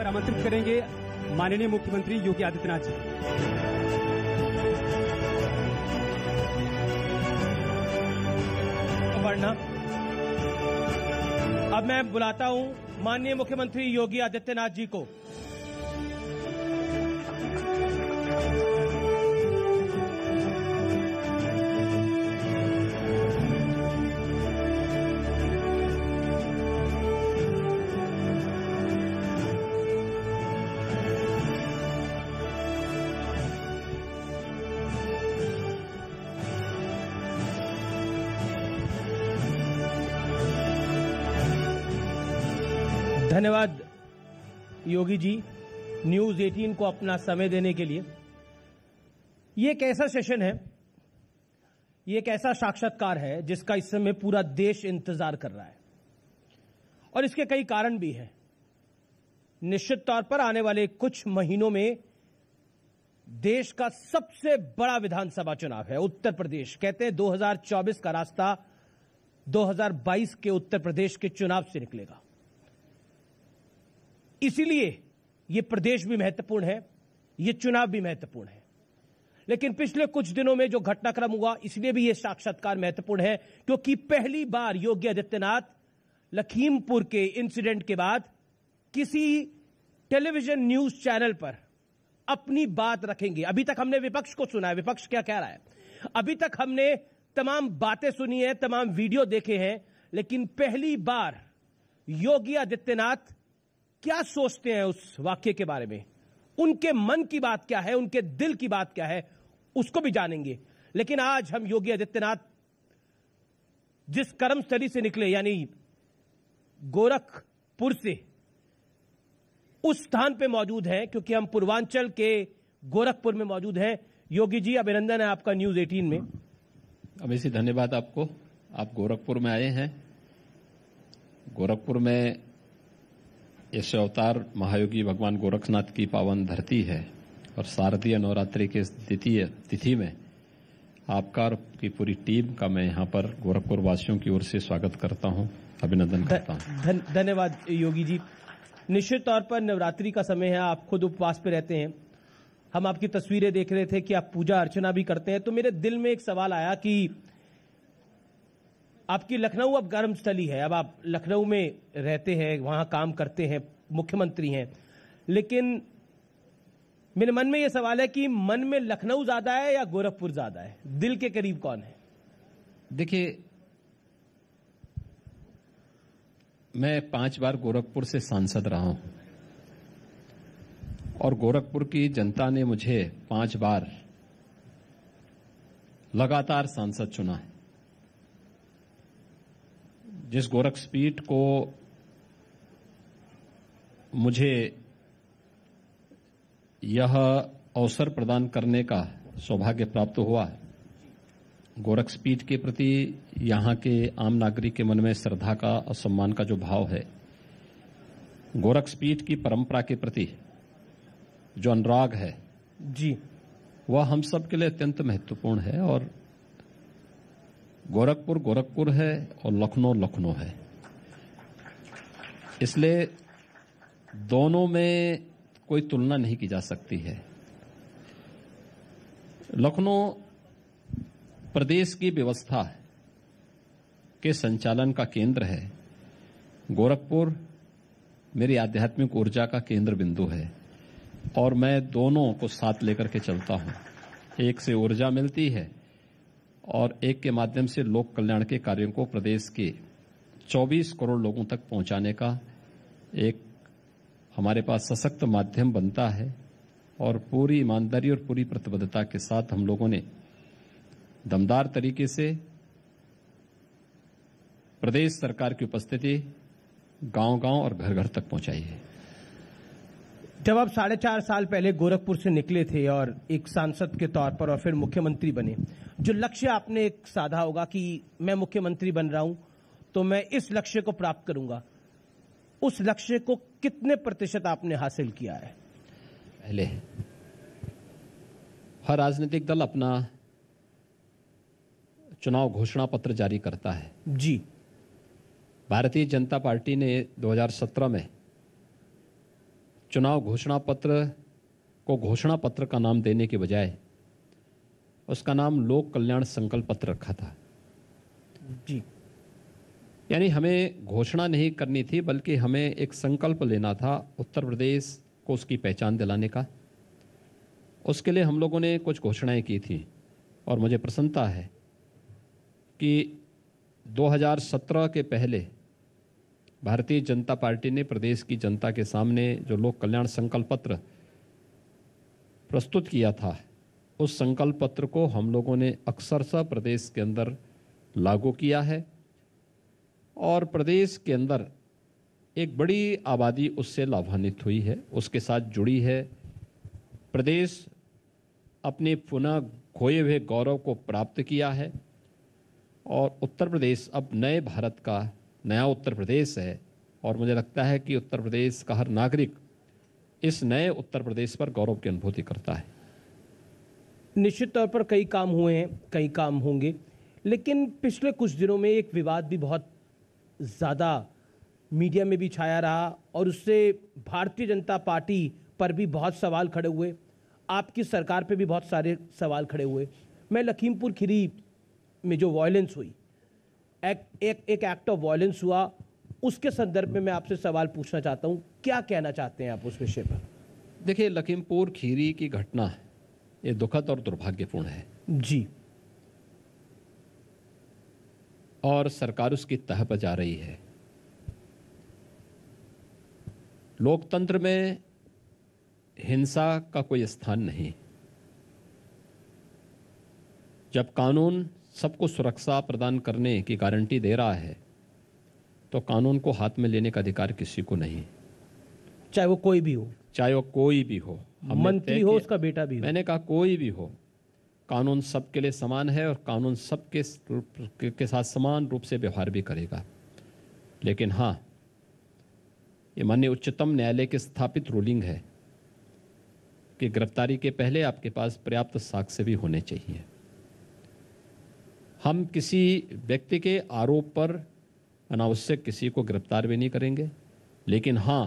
पर आमंत्रित करेंगे माननीय मुख्यमंत्री योगी आदित्यनाथ जी बढ़ना अब मैं बुलाता हूं माननीय मुख्यमंत्री योगी आदित्यनाथ जी को योगी जी न्यूज 18 को अपना समय देने के लिए ये एक ऐसा सेशन है ये एक ऐसा साक्षात्कार है जिसका इस समय पूरा देश इंतजार कर रहा है और इसके कई कारण भी हैं निश्चित तौर पर आने वाले कुछ महीनों में देश का सबसे बड़ा विधानसभा चुनाव है उत्तर प्रदेश कहते हैं 2024 का रास्ता 2022 के उत्तर प्रदेश के चुनाव से निकलेगा इसीलिए ये प्रदेश भी महत्वपूर्ण है ये चुनाव भी महत्वपूर्ण है लेकिन पिछले कुछ दिनों में जो घटनाक्रम हुआ इसलिए भी यह साक्षात्कार महत्वपूर्ण है क्योंकि पहली बार योगी आदित्यनाथ लखीमपुर के इंसिडेंट के बाद किसी टेलीविजन न्यूज चैनल पर अपनी बात रखेंगे अभी तक हमने विपक्ष को सुना है विपक्ष क्या कह रहा है अभी तक हमने तमाम बातें सुनी है तमाम वीडियो देखे हैं लेकिन पहली बार योगी आदित्यनाथ क्या सोचते हैं उस वाक्य के बारे में उनके मन की बात क्या है उनके दिल की बात क्या है उसको भी जानेंगे लेकिन आज हम योगी आदित्यनाथ जिस कर्म से निकले यानी गोरखपुर से उस स्थान पे मौजूद हैं क्योंकि हम पूर्वांचल के गोरखपुर में मौजूद हैं योगी जी अभिनंदन है आपका न्यूज 18 में अब इसी धन्यवाद आपको आप गोरखपुर में आए हैं गोरखपुर में इस अवतार महायोगी भगवान गोरखनाथ की पावन धरती है और शारदीय नवरात्रि के द्वितीय तिथि में आपका और की पूरी टीम का मैं यहाँ पर गोरखपुर वासियों की ओर से स्वागत करता हूँ अभिनंदन करता हूँ धन्यवाद योगी जी निश्चित तौर पर नवरात्रि का समय है आप खुद उपवास पे रहते हैं हम आपकी तस्वीरें देख रहे थे कि आप पूजा अर्चना भी करते हैं तो मेरे दिल में एक सवाल आया कि आपकी लखनऊ अब गर्म स्थली है अब आप लखनऊ में रहते हैं वहां काम करते हैं मुख्यमंत्री हैं लेकिन मेरे मन में यह सवाल है कि मन में लखनऊ ज्यादा है या गोरखपुर ज्यादा है दिल के करीब कौन है देखिए मैं पांच बार गोरखपुर से सांसद रहा हूं और गोरखपुर की जनता ने मुझे पांच बार लगातार सांसद चुना है जिस गोरखपीठ को मुझे यह अवसर प्रदान करने का सौभाग्य प्राप्त हुआ है गोरखपीठ के प्रति यहाँ के आम नागरिक के मन में श्रद्धा का और सम्मान का जो भाव है गोरखपीठ की परंपरा के प्रति जो अनुराग है जी वह हम सब के लिए अत्यंत महत्वपूर्ण है और गोरखपुर गोरखपुर है और लखनऊ लखनऊ है इसलिए दोनों में कोई तुलना नहीं की जा सकती है लखनऊ प्रदेश की व्यवस्था के संचालन का केंद्र है गोरखपुर मेरी आध्यात्मिक ऊर्जा का केंद्र बिंदु है और मैं दोनों को साथ लेकर के चलता हूं एक से ऊर्जा मिलती है और एक के माध्यम से लोक कल्याण के कार्यों को प्रदेश के 24 करोड़ लोगों तक पहुंचाने का एक हमारे पास सशक्त माध्यम बनता है और पूरी ईमानदारी और पूरी प्रतिबद्धता के साथ हम लोगों ने दमदार तरीके से प्रदेश सरकार की उपस्थिति गांव-गांव और घर-घर तक पहुंचाई है जब आप साढ़े चार साल पहले गोरखपुर से निकले थे और एक सांसद के तौर पर और फिर मुख्यमंत्री बने जो लक्ष्य आपने एक साधा होगा कि मैं मुख्यमंत्री बन रहा हूं तो मैं इस लक्ष्य को प्राप्त करूंगा उस लक्ष्य को कितने प्रतिशत आपने हासिल किया है पहले हर राजनीतिक दल अपना चुनाव घोषणा पत्र जारी करता है जी भारतीय जनता पार्टी ने 2017 में चुनाव घोषणा पत्र को घोषणा पत्र का नाम देने के बजाय उसका नाम लोक कल्याण संकल्प पत्र रखा था जी यानी हमें घोषणा नहीं करनी थी बल्कि हमें एक संकल्प लेना था उत्तर प्रदेश को उसकी पहचान दिलाने का उसके लिए हम लोगों ने कुछ घोषणाएं की थी और मुझे प्रसन्नता है कि 2017 के पहले भारतीय जनता पार्टी ने प्रदेश की जनता के सामने जो लोक कल्याण संकल्प पत्र प्रस्तुत किया था उस संकल्प पत्र को हम लोगों ने अक्सर सा प्रदेश के अंदर लागू किया है और प्रदेश के अंदर एक बड़ी आबादी उससे लाभान्वित हुई है उसके साथ जुड़ी है प्रदेश अपने पुनः खोए हुए गौरव को प्राप्त किया है और उत्तर प्रदेश अब नए भारत का नया उत्तर प्रदेश है और मुझे लगता है कि उत्तर प्रदेश का हर नागरिक इस नए उत्तर प्रदेश पर गौरव की अनुभूति करता है निश्चित तौर पर कई काम हुए हैं कई काम होंगे लेकिन पिछले कुछ दिनों में एक विवाद भी बहुत ज़्यादा मीडिया में भी छाया रहा और उससे भारतीय जनता पार्टी पर भी बहुत सवाल खड़े हुए आपकी सरकार पर भी बहुत सारे सवाल खड़े हुए मैं लखीमपुर खीरी में जो वायलेंस हुई एक एक एक एक्ट ऑफ वायलेंस हुआ उसके संदर्भ में मैं आपसे सवाल पूछना चाहता हूँ क्या कहना चाहते हैं आप उस विषय पर देखिए लखीमपुर खीरी की घटना ये दुखद और दुर्भाग्यपूर्ण है जी और सरकार उसकी तह पर जा रही है लोकतंत्र में हिंसा का कोई स्थान नहीं जब कानून सबको सुरक्षा प्रदान करने की गारंटी दे रहा है तो कानून को हाथ में लेने का अधिकार किसी को नहीं चाहे वो कोई भी हो चाहे वो कोई भी हो मंत्री हो उसका बेटा भी हो मैंने कहा कोई भी हो कानून सबके लिए समान है और कानून सबके के साथ समान रूप से व्यवहार भी करेगा लेकिन हाँ ये माननीय उच्चतम न्यायालय की स्थापित रूलिंग है कि गिरफ्तारी के पहले आपके पास पर्याप्त साक्ष्य भी होने चाहिए हम किसी व्यक्ति के आरोप पर अनावश्यक किसी को गिरफ्तार भी नहीं करेंगे लेकिन हाँ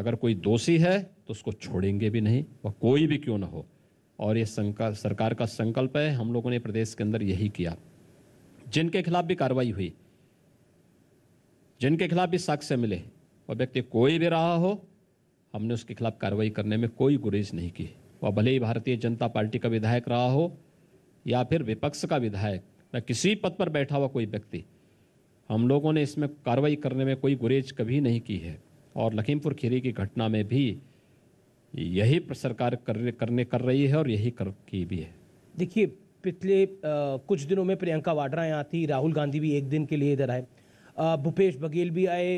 अगर कोई दोषी है तो उसको छोड़ेंगे भी नहीं वह कोई भी क्यों ना हो और ये संकल्प सरकार का संकल्प है हम लोगों ने प्रदेश के अंदर यही किया जिनके खिलाफ भी कार्रवाई हुई जिनके खिलाफ भी साक्ष्य मिले वह व्यक्ति कोई भी रहा हो हमने उसके खिलाफ कार्रवाई करने में कोई गुरेज नहीं की वह भले ही भारतीय जनता पार्टी का विधायक रहा हो या फिर विपक्ष का विधायक या किसी पद पर बैठा हुआ कोई व्यक्ति हम लोगों ने इसमें कार्रवाई करने में कोई गुरेज कभी नहीं की है और लखीमपुर खीरी की घटना में भी यही सरकार करने कर रही है और यही कर की भी है देखिए पिछले कुछ दिनों में प्रियंका वाड्रा यहाँ थी राहुल गांधी भी एक दिन के लिए इधर आए भूपेश बघेल भी आए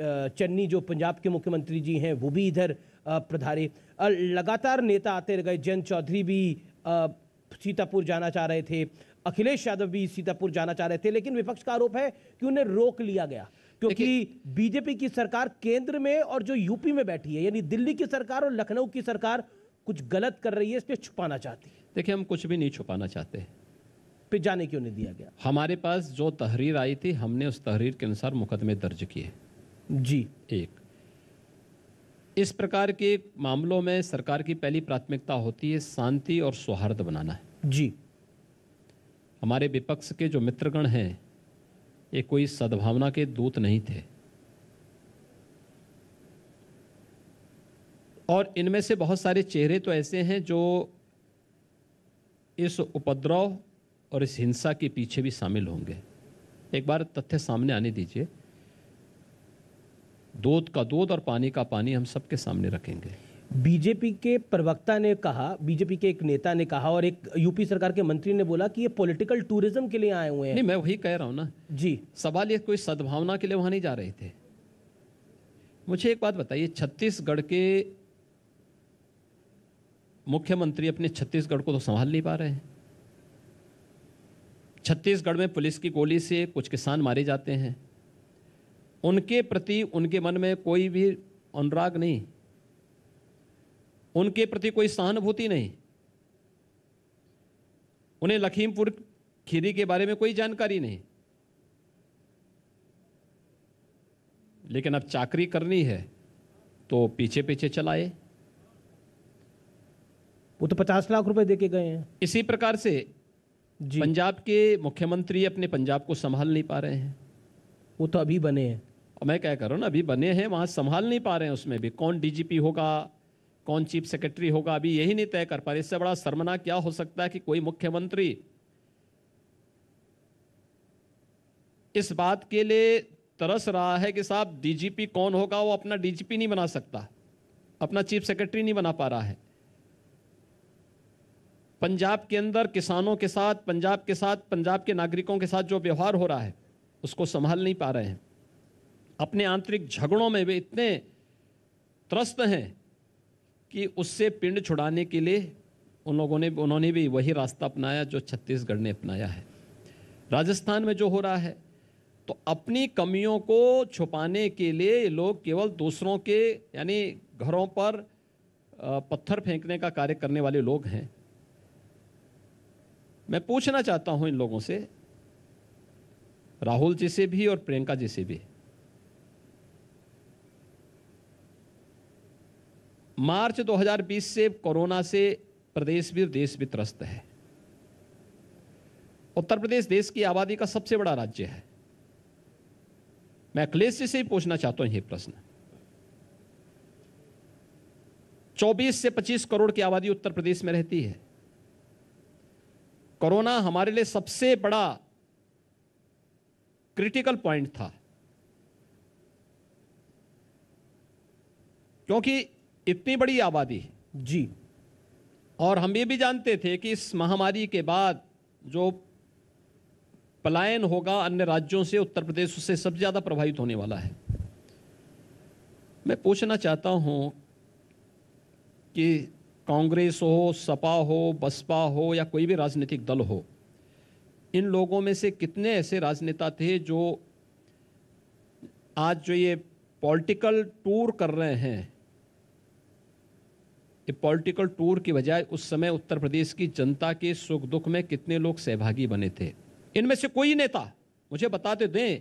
चन्नी जो पंजाब के मुख्यमंत्री जी हैं वो भी इधर प्रधारे लगातार नेता आते गए जयंत चौधरी भी सीतापुर जाना चाह रहे थे अखिलेश यादव भी सीतापुर जाना चाह रहे थे लेकिन विपक्ष का आरोप है कि उन्हें रोक लिया गया क्योंकि बीजेपी की सरकार केंद्र में और जो यूपी में बैठी है यानी दिल्ली की सरकार और लखनऊ की सरकार कुछ गलत कर रही है इसलिए छुपाना चाहती है देखिए हम कुछ भी नहीं छुपाना चाहते पे जाने क्यों नहीं दिया गया हमारे पास जो तहरीर आई थी हमने उस तहरीर के अनुसार मुकदमे दर्ज किए जी एक इस प्रकार के मामलों में सरकार की पहली प्राथमिकता होती है शांति और सौहार्द बनाना है जी हमारे विपक्ष के जो मित्रगण हैं ये कोई सद्भावना के दूत नहीं थे और इनमें से बहुत सारे चेहरे तो ऐसे हैं जो इस उपद्रव और इस हिंसा के पीछे भी शामिल होंगे एक बार तथ्य सामने आने दीजिए दूध का दूध और पानी का पानी हम सबके सामने रखेंगे बीजेपी के प्रवक्ता ने कहा बीजेपी के एक नेता ने कहा और एक यूपी सरकार के मंत्री ने बोला कि ये पॉलिटिकल टूरिज्म के लिए आए हुए हैं नहीं मैं वही कह रहा हूँ ना जी सवाल ये कोई सद्भावना के लिए वहाँ नहीं जा रहे थे मुझे एक बात बताइए छत्तीसगढ़ के मुख्यमंत्री अपने छत्तीसगढ़ को तो संभाल नहीं पा रहे हैं छत्तीसगढ़ में पुलिस की गोली से कुछ किसान मारे जाते हैं उनके प्रति उनके मन में कोई भी अनुराग नहीं उनके प्रति कोई सहानुभूति नहीं उन्हें लखीमपुर खीरी के बारे में कोई जानकारी नहीं लेकिन अब चाकरी करनी है तो पीछे पीछे चलाए वो तो पचास लाख रुपए देके गए हैं इसी प्रकार से पंजाब के मुख्यमंत्री अपने पंजाब को संभाल नहीं पा रहे हैं वो तो अभी बने हैं और मैं क्या कर रहा हूँ ना अभी बने हैं वहां संभाल नहीं पा रहे हैं उसमें भी कौन डीजीपी होगा कौन चीफ सेक्रेटरी होगा अभी यही नहीं तय कर पा इससे बड़ा शर्मना क्या हो सकता है कि कोई मुख्यमंत्री इस बात के लिए तरस रहा है कि साहब डीजीपी कौन होगा वो अपना डीजीपी नहीं बना सकता अपना चीफ सेक्रेटरी नहीं बना पा रहा है पंजाब के अंदर किसानों के साथ पंजाब के साथ पंजाब के नागरिकों के साथ जो व्यवहार हो रहा है उसको संभाल नहीं पा रहे हैं अपने आंतरिक झगड़ों में वे इतने त्रस्त हैं कि उससे पिंड छुड़ाने के लिए उन लोगों ने उन्होंने भी वही रास्ता अपनाया जो छत्तीसगढ़ ने अपनाया है राजस्थान में जो हो रहा है तो अपनी कमियों को छुपाने के लिए लोग केवल दूसरों के यानी घरों पर पत्थर फेंकने का कार्य करने वाले लोग हैं मैं पूछना चाहता हूं इन लोगों से राहुल जी से भी और प्रियंका जी से भी मार्च 2020 से कोरोना से प्रदेश भी देश भी त्रस्त है उत्तर प्रदेश देश की आबादी का सबसे बड़ा राज्य है मैं अखिलेश जी से ही पूछना चाहता हूं यह प्रश्न 24 से 25 करोड़ की आबादी उत्तर प्रदेश में रहती है कोरोना हमारे लिए सबसे बड़ा क्रिटिकल पॉइंट था क्योंकि इतनी बड़ी आबादी जी और हम ये भी जानते थे कि इस महामारी के बाद जो पलायन होगा अन्य राज्यों से उत्तर प्रदेश उससे सबसे ज़्यादा प्रभावित होने वाला है मैं पूछना चाहता हूं कि कांग्रेस हो सपा हो बसपा हो या कोई भी राजनीतिक दल हो इन लोगों में से कितने ऐसे राजनेता थे जो आज जो ये पॉलिटिकल टूर कर रहे हैं कि पॉलिटिकल टूर की बजाय उस समय उत्तर प्रदेश की जनता के सुख दुख में कितने लोग सहभागी बने थे इनमें से कोई नेता मुझे बताते दें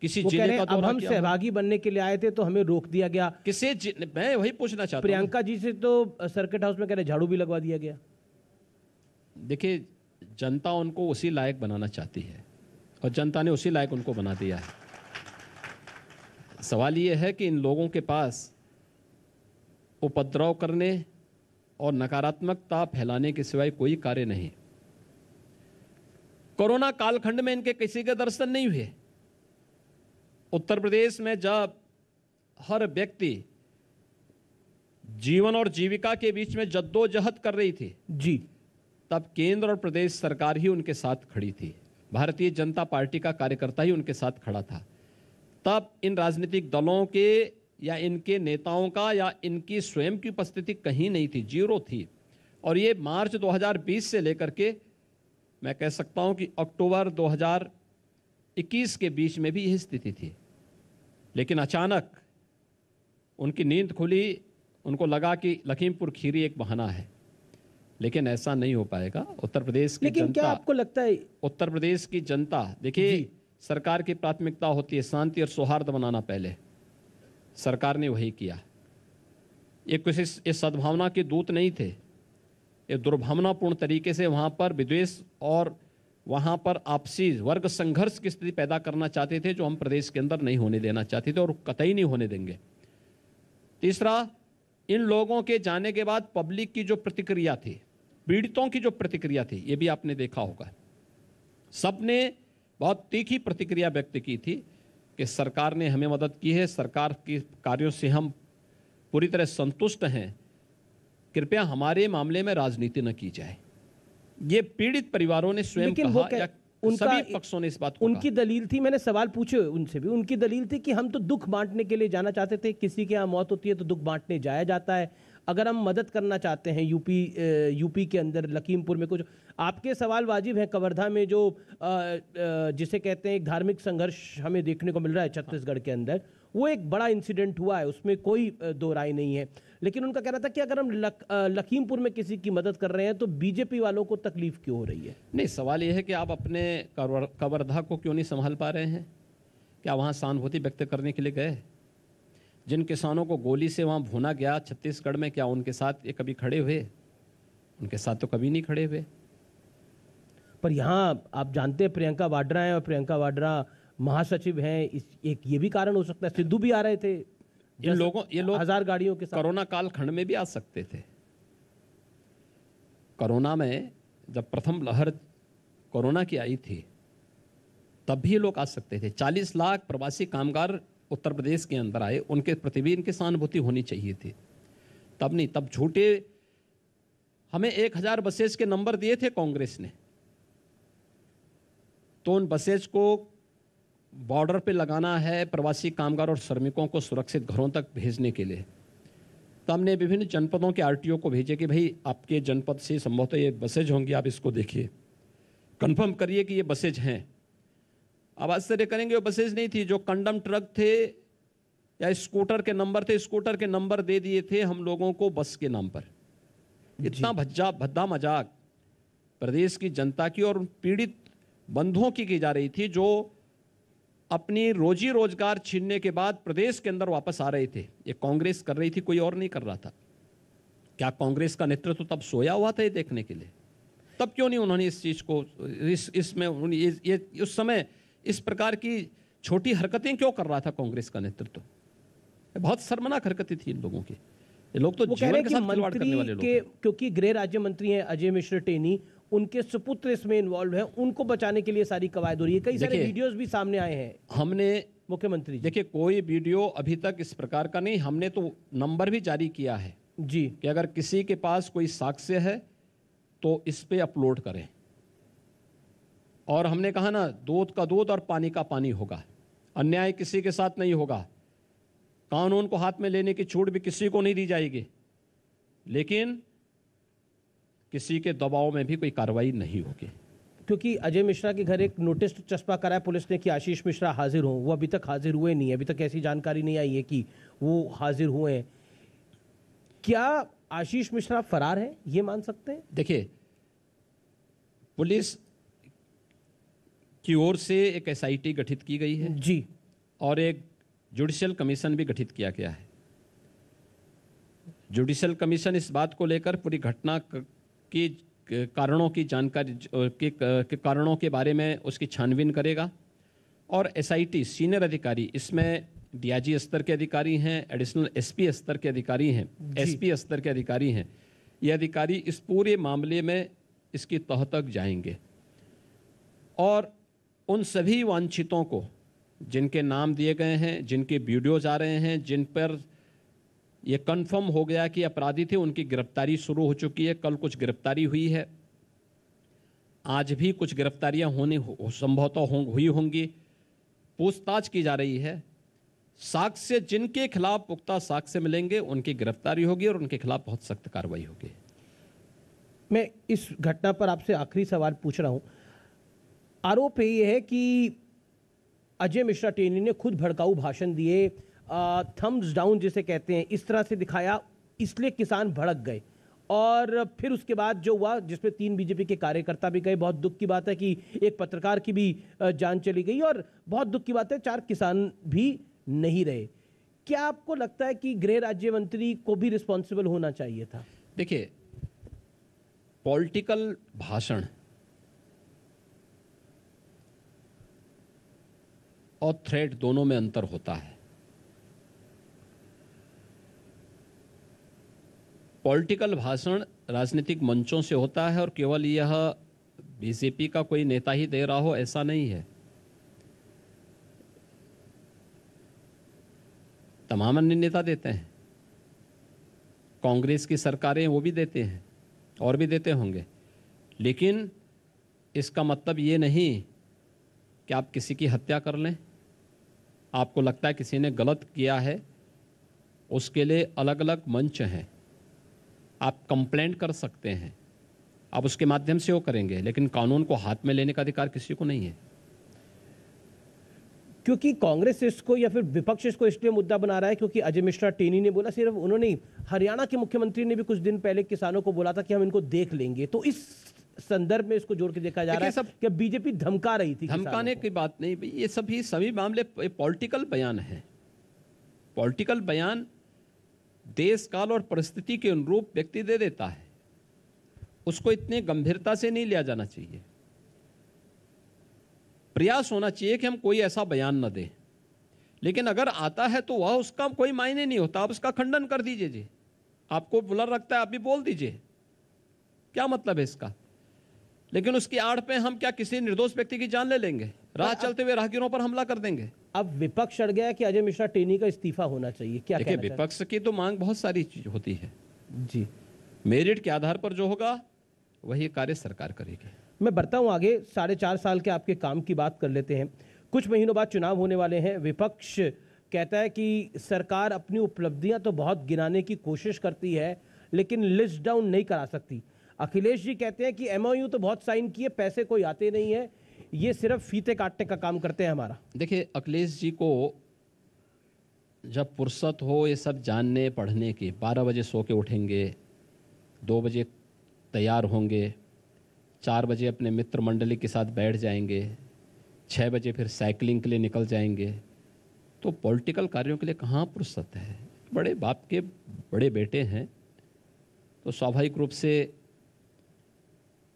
किसी वो जिले का अब हम सहभागी बनने के लिए आए थे तो हमें रोक दिया गया किसे मैं वही पूछना चाहता प्रियंका जी से तो सर्किट हाउस में कह रहे झाड़ू भी लगवा दिया गया देखिए जनता उनको उसी लायक बनाना चाहती है और जनता ने उसी लायक उनको बना दिया है सवाल यह है कि इन लोगों के पास उपद्रव करने और नकारात्मकता फैलाने के सिवाय कोई कार्य नहीं कोरोना कालखंड में इनके किसी के दर्शन नहीं हुए उत्तर प्रदेश में जब हर व्यक्ति जीवन और जीविका के बीच में जद्दोजहद कर रही थी जी तब केंद्र और प्रदेश सरकार ही उनके साथ खड़ी थी भारतीय जनता पार्टी का कार्यकर्ता ही उनके साथ खड़ा था तब इन राजनीतिक दलों के या इनके नेताओं का या इनकी स्वयं की उपस्थिति कहीं नहीं थी जीरो थी और ये मार्च 2020 से लेकर के मैं कह सकता हूं कि अक्टूबर 2021 के बीच में भी यही स्थिति थी लेकिन अचानक उनकी नींद खुली उनको लगा कि लखीमपुर खीरी एक बहाना है लेकिन ऐसा नहीं हो पाएगा उत्तर प्रदेश की लेकिन जनता क्या आपको लगता है उत्तर प्रदेश की जनता देखिए सरकार की प्राथमिकता होती है शांति और सौहार्द बनाना पहले सरकार ने वही किया ये किसी ये सद्भावना के दूत नहीं थे ये दुर्भावनापूर्ण तरीके से वहाँ पर विद्वेष और वहाँ पर आपसी वर्ग संघर्ष की स्थिति पैदा करना चाहते थे जो हम प्रदेश के अंदर नहीं होने देना चाहते थे और कतई नहीं होने देंगे तीसरा इन लोगों के जाने के बाद पब्लिक की जो प्रतिक्रिया थी पीड़ितों की जो प्रतिक्रिया थी ये भी आपने देखा होगा सबने बहुत तीखी प्रतिक्रिया व्यक्त की थी कि सरकार ने हमें मदद की है सरकार के कार्यों से हम पूरी तरह संतुष्ट हैं कृपया हमारे मामले में राजनीति न की जाए ये पीड़ित परिवारों ने स्वयं कहा या उनका सभी पक्षों ने इस बात को उनकी दलील थी मैंने सवाल पूछे उनसे भी उनकी दलील थी कि हम तो दुख बांटने के लिए जाना चाहते थे किसी के यहाँ मौत होती है तो दुख बांटने जाया जाता है अगर हम मदद करना चाहते हैं यूपी यूपी के अंदर लखीमपुर में कुछ आपके सवाल वाजिब हैं कवर्धा में जो जिसे कहते हैं एक धार्मिक संघर्ष हमें देखने को मिल रहा है छत्तीसगढ़ के अंदर वो एक बड़ा इंसिडेंट हुआ है उसमें कोई दो राय नहीं है लेकिन उनका कहना था कि अगर हम लक, लखीमपुर में किसी की मदद कर रहे हैं तो बीजेपी वालों को तकलीफ क्यों हो रही है नहीं सवाल यह है कि आप अपने कवर्धा को क्यों नहीं संभाल पा रहे हैं क्या वहाँ सहानुभूति व्यक्त करने के लिए गए जिन किसानों को गोली से वहाँ भूना गया छत्तीसगढ़ में क्या उनके साथ ये कभी खड़े हुए उनके साथ तो कभी नहीं खड़े हुए पर यहाँ आप जानते हैं प्रियंका वाड्रा हैं और प्रियंका वाड्रा महासचिव हैं इस एक ये भी कारण हो सकता है सिद्धू भी आ रहे थे ये लोगों ये लोग हजार गाड़ियों के साथ कोरोना खंड में भी आ सकते थे कोरोना में जब प्रथम लहर कोरोना की आई थी तब भी ये लोग आ सकते थे 40 लाख प्रवासी कामगार उत्तर प्रदेश के अंदर आए उनके प्रति भी इनकी सहानुभूति होनी चाहिए थी तब नहीं तब झूठे हमें एक हज़ार बसेज के नंबर दिए थे कांग्रेस ने तो उन बसेज को बॉर्डर पे लगाना है प्रवासी कामगार और श्रमिकों को सुरक्षित घरों तक भेजने के लिए तो हमने विभिन्न जनपदों के आरटीओ को भेजे कि भाई आपके जनपद से संभवतः ये बसेज होंगी आप इसको देखिए कंफर्म करिए कि ये बसेज हैं अब आश्चर्य करेंगे वो बसेज नहीं थी जो कंडम ट्रक थे या स्कूटर के नंबर थे स्कूटर के नंबर दे दिए थे हम लोगों को बस के नाम पर इतना भज्जा भद्दा मजाक प्रदेश की जनता की और पीड़ित बंधुओं की की जा रही थी जो अपनी रोजी रोजगार छीनने के बाद प्रदेश के अंदर वापस आ रहे थे ये कांग्रेस कर रही थी कोई और नहीं कर रहा था क्या कांग्रेस का नेतृत्व तो तब सोया हुआ था ये देखने के लिए तब क्यों नहीं उन्होंने इस चीज़ को इस इसमें इस, ये उस समय इस प्रकार की छोटी हरकतें क्यों कर रहा था कांग्रेस का नेतृत्व बहुत शर्मनाक हरकतें थी इन लोगों की ये लोग तो जीवन के साथ खिलवाड़ करने वाले लोग क्योंकि गृह राज्य मंत्री हैं अजय मिश्र टेनी उनके सुपुत्र इसमें इन्वॉल्व हैं उनको बचाने के लिए सारी कवायद हो रही है कई सारे वीडियोस भी सामने आए हैं हमने मुख्यमंत्री देखिए कोई वीडियो अभी तक इस प्रकार का नहीं हमने तो नंबर भी जारी किया है जी कि अगर किसी के पास कोई साक्ष्य है तो इस पे अपलोड करें और हमने कहा ना दूध का दूध और पानी का पानी होगा अन्याय किसी के साथ नहीं होगा कानून को हाथ में लेने की छूट भी किसी को नहीं दी जाएगी लेकिन किसी के दबाव में भी कोई कार्रवाई नहीं होगी क्योंकि अजय मिश्रा के घर एक नोटिस चस्पा करा है पुलिस ने कि आशीष मिश्रा हाजिर हों वो अभी तक हाजिर हुए नहीं है अभी तक ऐसी जानकारी नहीं आई है कि वो हाजिर हुए हैं क्या आशीष मिश्रा फरार है ये मान सकते हैं देखिए पुलिस की ओर से एक एसआईटी गठित की गई है जी और एक जुडिशियल कमीशन भी गठित किया गया है जुडिशियल कमीशन इस बात को लेकर पूरी घटना की कारणों की जानकारी के, के कारणों के बारे में उसकी छानबीन करेगा और एसआईटी सीनियर अधिकारी इसमें डीआईजी स्तर के अधिकारी हैं एडिशनल एसपी स्तर के अधिकारी हैं एसपी स्तर के अधिकारी हैं ये अधिकारी इस पूरे मामले में इसकी तह तक जाएंगे और उन सभी वांछितों को जिनके नाम दिए गए हैं जिनके वीडियोज आ रहे हैं जिन पर यह कंफर्म हो गया कि अपराधी थे उनकी गिरफ्तारी शुरू हो चुकी है कल कुछ गिरफ्तारी हुई है आज भी कुछ गिरफ्तारियां होने हो, संभवतः हो, हुई होंगी पूछताछ की जा रही है साक्ष्य जिनके खिलाफ पुख्ता साक्ष्य मिलेंगे उनकी गिरफ्तारी होगी और उनके खिलाफ बहुत सख्त कार्रवाई होगी मैं इस घटना पर आपसे आखिरी सवाल पूछ रहा हूं आरोप ये है कि अजय मिश्रा टेनी ने खुद भड़काऊ भाषण दिए थम्स डाउन जिसे कहते हैं इस तरह से दिखाया इसलिए किसान भड़क गए और फिर उसके बाद जो हुआ जिसमें तीन बीजेपी के कार्यकर्ता भी गए बहुत दुख की बात है कि एक पत्रकार की भी जान चली गई और बहुत दुख की बात है चार किसान भी नहीं रहे क्या आपको लगता है कि गृह राज्य मंत्री को भी रिस्पॉन्सिबल होना चाहिए था देखिए पॉलिटिकल भाषण और थ्रेट दोनों में अंतर होता है पॉलिटिकल भाषण राजनीतिक मंचों से होता है और केवल यह बीजेपी का कोई नेता ही दे रहा हो ऐसा नहीं है तमाम अन्य नेता देते हैं कांग्रेस की सरकारें वो भी देते हैं और भी देते होंगे लेकिन इसका मतलब ये नहीं कि आप किसी की हत्या कर लें आपको लगता है किसी ने गलत किया है उसके लिए अलग अलग मंच हैं आप कंप्लेंट कर सकते हैं आप उसके माध्यम से वो करेंगे लेकिन कानून को हाथ में लेने का अधिकार किसी को नहीं है क्योंकि कांग्रेस इसको या फिर विपक्ष इसको इसलिए मुद्दा बना रहा है क्योंकि अजय मिश्रा टेनी ने बोला सिर्फ उन्होंने हरियाणा के मुख्यमंत्री ने भी कुछ दिन पहले किसानों को बोला था कि हम इनको देख लेंगे तो इस संदर्भ में इसको जोड़ के देखा जा रहा है सब कि बीजेपी धमका रही थी धमकाने की बात नहीं ये सभी सभी मामले पॉलिटिकल बयान है पॉलिटिकल बयान देश काल और परिस्थिति के अनुरूप व्यक्ति दे देता है उसको इतने गंभीरता से नहीं लिया जाना चाहिए प्रयास होना चाहिए कि हम कोई ऐसा बयान न दें लेकिन अगर आता है तो वह उसका कोई मायने नहीं होता आप उसका खंडन कर दीजिए जी आपको बुलर रखता है आप भी बोल दीजिए क्या मतलब है इसका लेकिन उसकी आड़ पे हम क्या किसी निर्दोष व्यक्ति की जान ले लेंगे राह चलते हुए राहगीरों पर हमला कर देंगे अब विपक्ष अड़ गया कि अजय मिश्रा टेनी का इस्तीफा होना चाहिए क्या देखिए विपक्ष की तो मांग बहुत सारी चीज होती है जी मेरिट के आधार पर जो होगा वही कार्य सरकार करेगी मैं बढ़ता हूँ आगे साढ़े चार साल के आपके काम की बात कर लेते हैं कुछ महीनों बाद चुनाव होने वाले हैं विपक्ष कहता है कि सरकार अपनी उपलब्धियां तो बहुत गिनाने की कोशिश करती है लेकिन लिस्ट डाउन नहीं करा सकती अखिलेश जी कहते हैं कि एम तो बहुत साइन किए पैसे कोई आते नहीं है ये सिर्फ फीते काटने का काम करते हैं हमारा देखिए अखिलेश जी को जब फुर्सत हो ये सब जानने पढ़ने के बारह बजे सो के उठेंगे दो बजे तैयार होंगे चार बजे अपने मित्र मंडली के साथ बैठ जाएंगे छः बजे फिर साइकिलिंग के लिए निकल जाएंगे तो पॉलिटिकल कार्यों के लिए कहाँ फुर्सत है बड़े बाप के बड़े बेटे हैं तो स्वाभाविक रूप से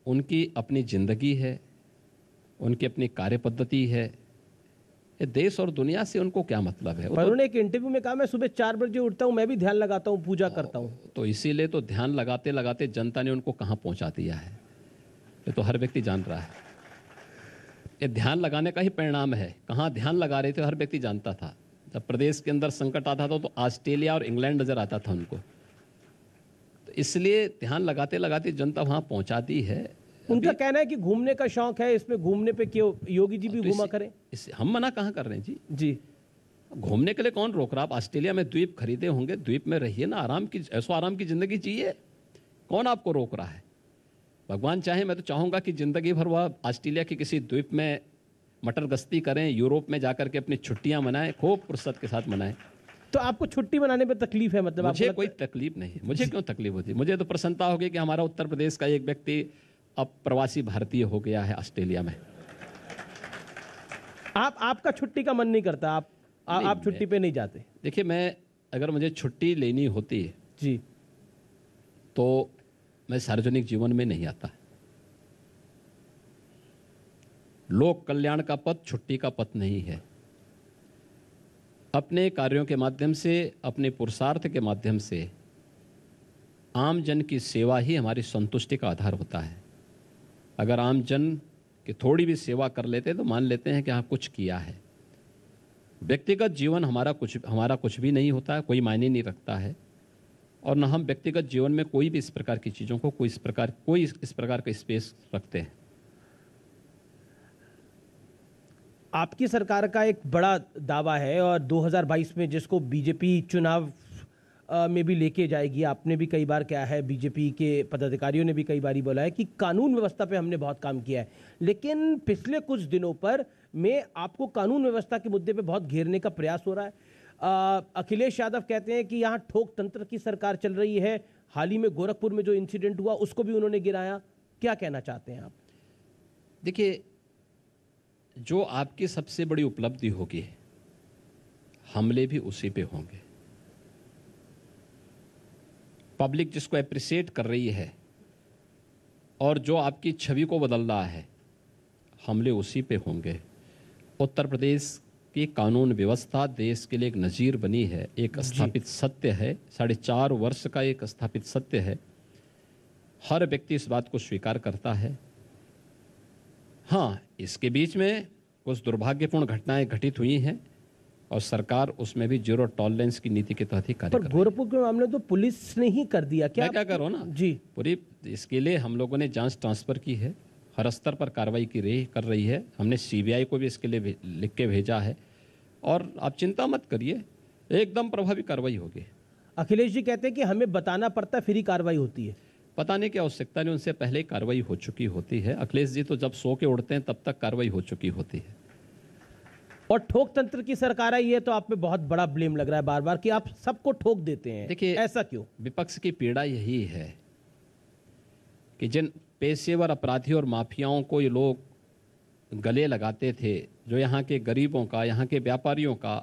उनकी अपनी ज़िंदगी है उनकी अपनी कार्य पद्धति है देश और दुनिया से उनको क्या मतलब है पर तो- उन्होंने एक इंटरव्यू में कहा मैं सुबह चार बजे उठता हूँ मैं भी ध्यान लगाता हूँ पूजा करता हूँ हाँ, तो इसीलिए तो ध्यान लगाते लगाते जनता ने उनको कहाँ पहुँचा दिया है ये तो हर व्यक्ति जान रहा है ये ध्यान लगाने का ही परिणाम है कहाँ ध्यान लगा रहे थे हर व्यक्ति जानता था जब प्रदेश के अंदर संकट आता था तो ऑस्ट्रेलिया और इंग्लैंड नज़र आता था उनको तो इसलिए ध्यान लगाते लगाते जनता वहाँ पहुँचाती है उनका कहना है कि घूमने का शौक है इसमें घूमने पे क्यों योगी जी भी तो घूमा तो करें इससे हम मना कहाँ कर रहे हैं जी जी घूमने के लिए कौन रोक रहा आप ऑस्ट्रेलिया में द्वीप खरीदे होंगे द्वीप में रहिए ना आराम की ऐसा आराम की ज़िंदगी चाहिए कौन आपको रोक रहा है भगवान चाहे मैं तो चाहूँगा कि ज़िंदगी भर वह ऑस्ट्रेलिया के किसी द्वीप में मटर गश्ती करें यूरोप में जा के अपनी छुट्टियाँ मनाएं खूब फुर्सत के साथ मनाएं तो आपको छुट्टी बनाने पर तकलीफ है मतलब मुझे कोई तकलीफ नहीं है मुझे क्यों तकलीफ होती मुझे तो प्रसन्नता होगी कि हमारा उत्तर प्रदेश का एक व्यक्ति अब प्रवासी भारतीय हो गया है ऑस्ट्रेलिया में आप आपका छुट्टी का मन नहीं करता आप आ, नहीं, आप छुट्टी पे नहीं जाते देखिए मैं अगर मुझे छुट्टी लेनी होती है जी तो मैं सार्वजनिक जीवन में नहीं आता लोक कल्याण का पद छुट्टी का पद नहीं है अपने कार्यों के माध्यम से अपने पुरुषार्थ के माध्यम से आम जन की सेवा ही हमारी संतुष्टि का आधार होता है अगर आम जन की थोड़ी भी सेवा कर लेते हैं तो मान लेते हैं कि हाँ कुछ किया है व्यक्तिगत जीवन हमारा कुछ हमारा कुछ भी नहीं होता है कोई मायने नहीं रखता है और न हम व्यक्तिगत जीवन में कोई भी इस प्रकार की चीज़ों को कोई इस प्रकार कोई इस प्रकार का स्पेस रखते हैं आपकी सरकार का एक बड़ा दावा है और 2022 में जिसको बीजेपी चुनाव में भी लेके जाएगी आपने भी कई बार क्या है बीजेपी के पदाधिकारियों ने भी कई बार बोला है कि कानून व्यवस्था पे हमने बहुत काम किया है लेकिन पिछले कुछ दिनों पर मैं आपको कानून व्यवस्था के मुद्दे पे बहुत घेरने का प्रयास हो रहा है अखिलेश यादव कहते हैं कि यहाँ ठोक तंत्र की सरकार चल रही है हाल ही में गोरखपुर में जो इंसिडेंट हुआ उसको भी उन्होंने गिराया क्या कहना चाहते हैं आप देखिए जो आपकी सबसे बड़ी उपलब्धि होगी हमले भी उसी पे होंगे पब्लिक जिसको अप्रिसिएट कर रही है और जो आपकी छवि को बदल रहा है हमले उसी पे होंगे उत्तर प्रदेश की कानून व्यवस्था देश के लिए एक नज़ीर बनी है एक स्थापित सत्य है साढ़े चार वर्ष का एक स्थापित सत्य है हर व्यक्ति इस बात को स्वीकार करता है हाँ इसके बीच में कुछ दुर्भाग्यपूर्ण घटनाएं घटित हुई हैं और सरकार उसमें भी जीरो टॉलरेंस की नीति के तहत ही कार्य कर गोरखपुर के मामले तो पुलिस ने ही कर दिया क्या क्या करो ना जी पूरी इसके लिए हम लोगों ने जांच ट्रांसफर की है हर स्तर पर कार्रवाई की रही कर रही है हमने सीबीआई को भी इसके लिए लिख के भेजा है और आप चिंता मत करिए एकदम प्रभावी कार्रवाई होगी अखिलेश जी कहते हैं कि हमें बताना पड़ता फ्री फिर कार्रवाई होती है पता नहीं क्या आवश्यकता नहीं उनसे पहले कार्रवाई हो चुकी होती है अखिलेश जी तो जब सो के उड़ते हैं तब तक कार्रवाई हो चुकी होती है और ठोक तंत्र की सरकार है ये तो आप पे बहुत बड़ा ब्लेम लग रहा है बार बार कि आप सबको ठोक देते हैं देखिए ऐसा क्यों विपक्ष की पीड़ा यही है कि जिन पेशेवर अपराधियों और माफियाओं को ये लोग गले लगाते थे जो यहाँ के गरीबों का यहाँ के व्यापारियों का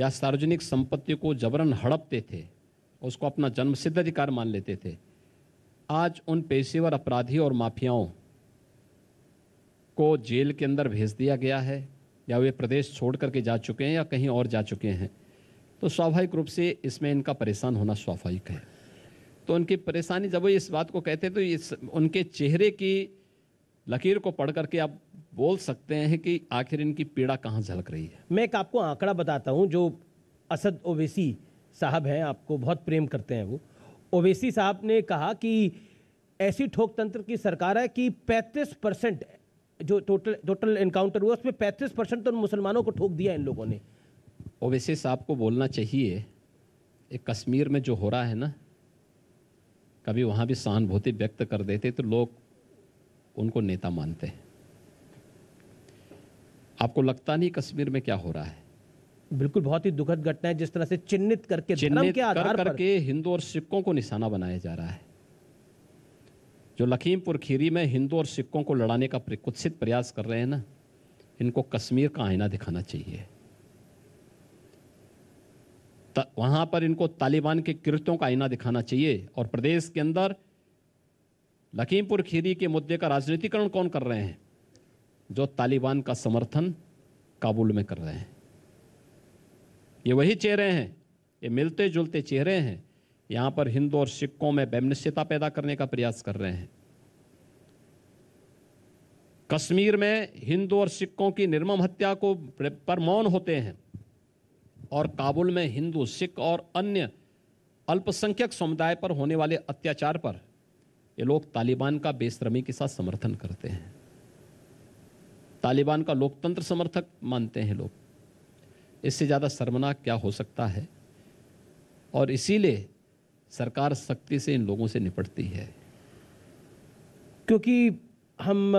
या सार्वजनिक संपत्ति को जबरन हड़पते थे उसको अपना जन्मसिद्ध अधिकार मान लेते थे आज उन पेशेवर अपराधियों और माफियाओं को जेल के अंदर भेज दिया गया है या वे प्रदेश छोड़ करके जा चुके हैं या कहीं और जा चुके हैं तो स्वाभाविक रूप से इसमें इनका परेशान होना स्वाभाविक है तो उनकी परेशानी जब वो इस बात को कहते हैं तो इस उनके चेहरे की लकीर को पढ़ करके आप बोल सकते हैं कि आखिर इनकी पीड़ा कहाँ झलक रही है मैं एक आपको आंकड़ा बताता हूँ जो असद ओवैसी साहब हैं आपको बहुत प्रेम करते हैं वो ओवैसी साहब ने कहा कि ऐसी ठोक तंत्र की सरकार है कि 35 परसेंट जो टोटल टोटल इनकाउंटर हुआ उसमें 35 परसेंट तो मुसलमानों को ठोक दिया इन लोगों ने ओवैसी साहब को बोलना चाहिए एक कश्मीर में जो हो रहा है ना कभी वहाँ भी सहानुभूति व्यक्त कर देते तो लोग उनको नेता मानते आपको लगता नहीं कश्मीर में क्या हो रहा है बिल्कुल बहुत ही दुखद घटना है जिस तरह से चिन्हित करके चिन्हित के आधार कर, करके हिंदू और सिक्कों को निशाना बनाया जा रहा है जो लखीमपुर खीरी में हिंदू और सिक्कों को लड़ाने का कुत्सित प्रयास कर रहे हैं ना इनको कश्मीर का आईना दिखाना चाहिए वहां पर इनको तालिबान के कृत्यों का आईना दिखाना चाहिए और प्रदेश के अंदर लखीमपुर खीरी के मुद्दे का राजनीतिकरण कौन कर रहे हैं जो तालिबान का समर्थन काबुल में कर रहे हैं ये वही चेहरे हैं ये मिलते जुलते चेहरे हैं यहाँ पर हिंदू और सिखों में वैमनस्यता पैदा करने का प्रयास कर रहे हैं कश्मीर में हिंदू और सिखों की निर्मम हत्या को पर मौन होते हैं और काबुल में हिंदू सिख और अन्य अल्पसंख्यक समुदाय पर होने वाले अत्याचार पर ये लोग तालिबान का बेसरमी के साथ समर्थन करते हैं तालिबान का लोकतंत्र समर्थक मानते हैं लोग इससे ज़्यादा शर्मनाक क्या हो सकता है और इसीलिए सरकार सख्ती से इन लोगों से निपटती है क्योंकि हम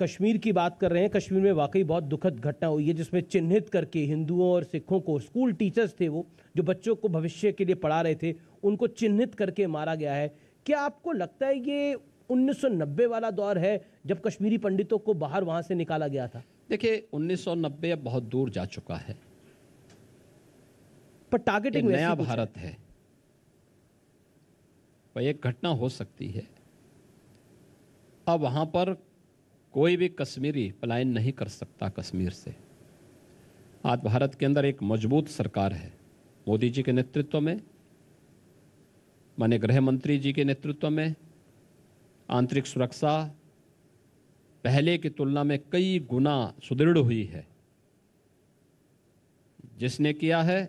कश्मीर की बात कर रहे हैं कश्मीर में वाकई बहुत दुखद घटना हुई है जिसमें चिन्हित करके हिंदुओं और सिखों को स्कूल टीचर्स थे वो जो बच्चों को भविष्य के लिए पढ़ा रहे थे उनको चिन्हित करके मारा गया है क्या आपको लगता है ये 1990 वाला दौर है जब कश्मीरी पंडितों को बाहर वहाँ से निकाला गया था देखिए 1990 अब बहुत दूर जा चुका है पर टारगेटिंग नया भारत है भाई एक घटना हो सकती है अब वहां पर कोई भी कश्मीरी पलायन नहीं कर सकता कश्मीर से आज भारत के अंदर एक मजबूत सरकार है मोदी जी के नेतृत्व में माने गृह मंत्री जी के नेतृत्व में आंतरिक सुरक्षा पहले की तुलना में कई गुना सुदृढ़ हुई है जिसने किया है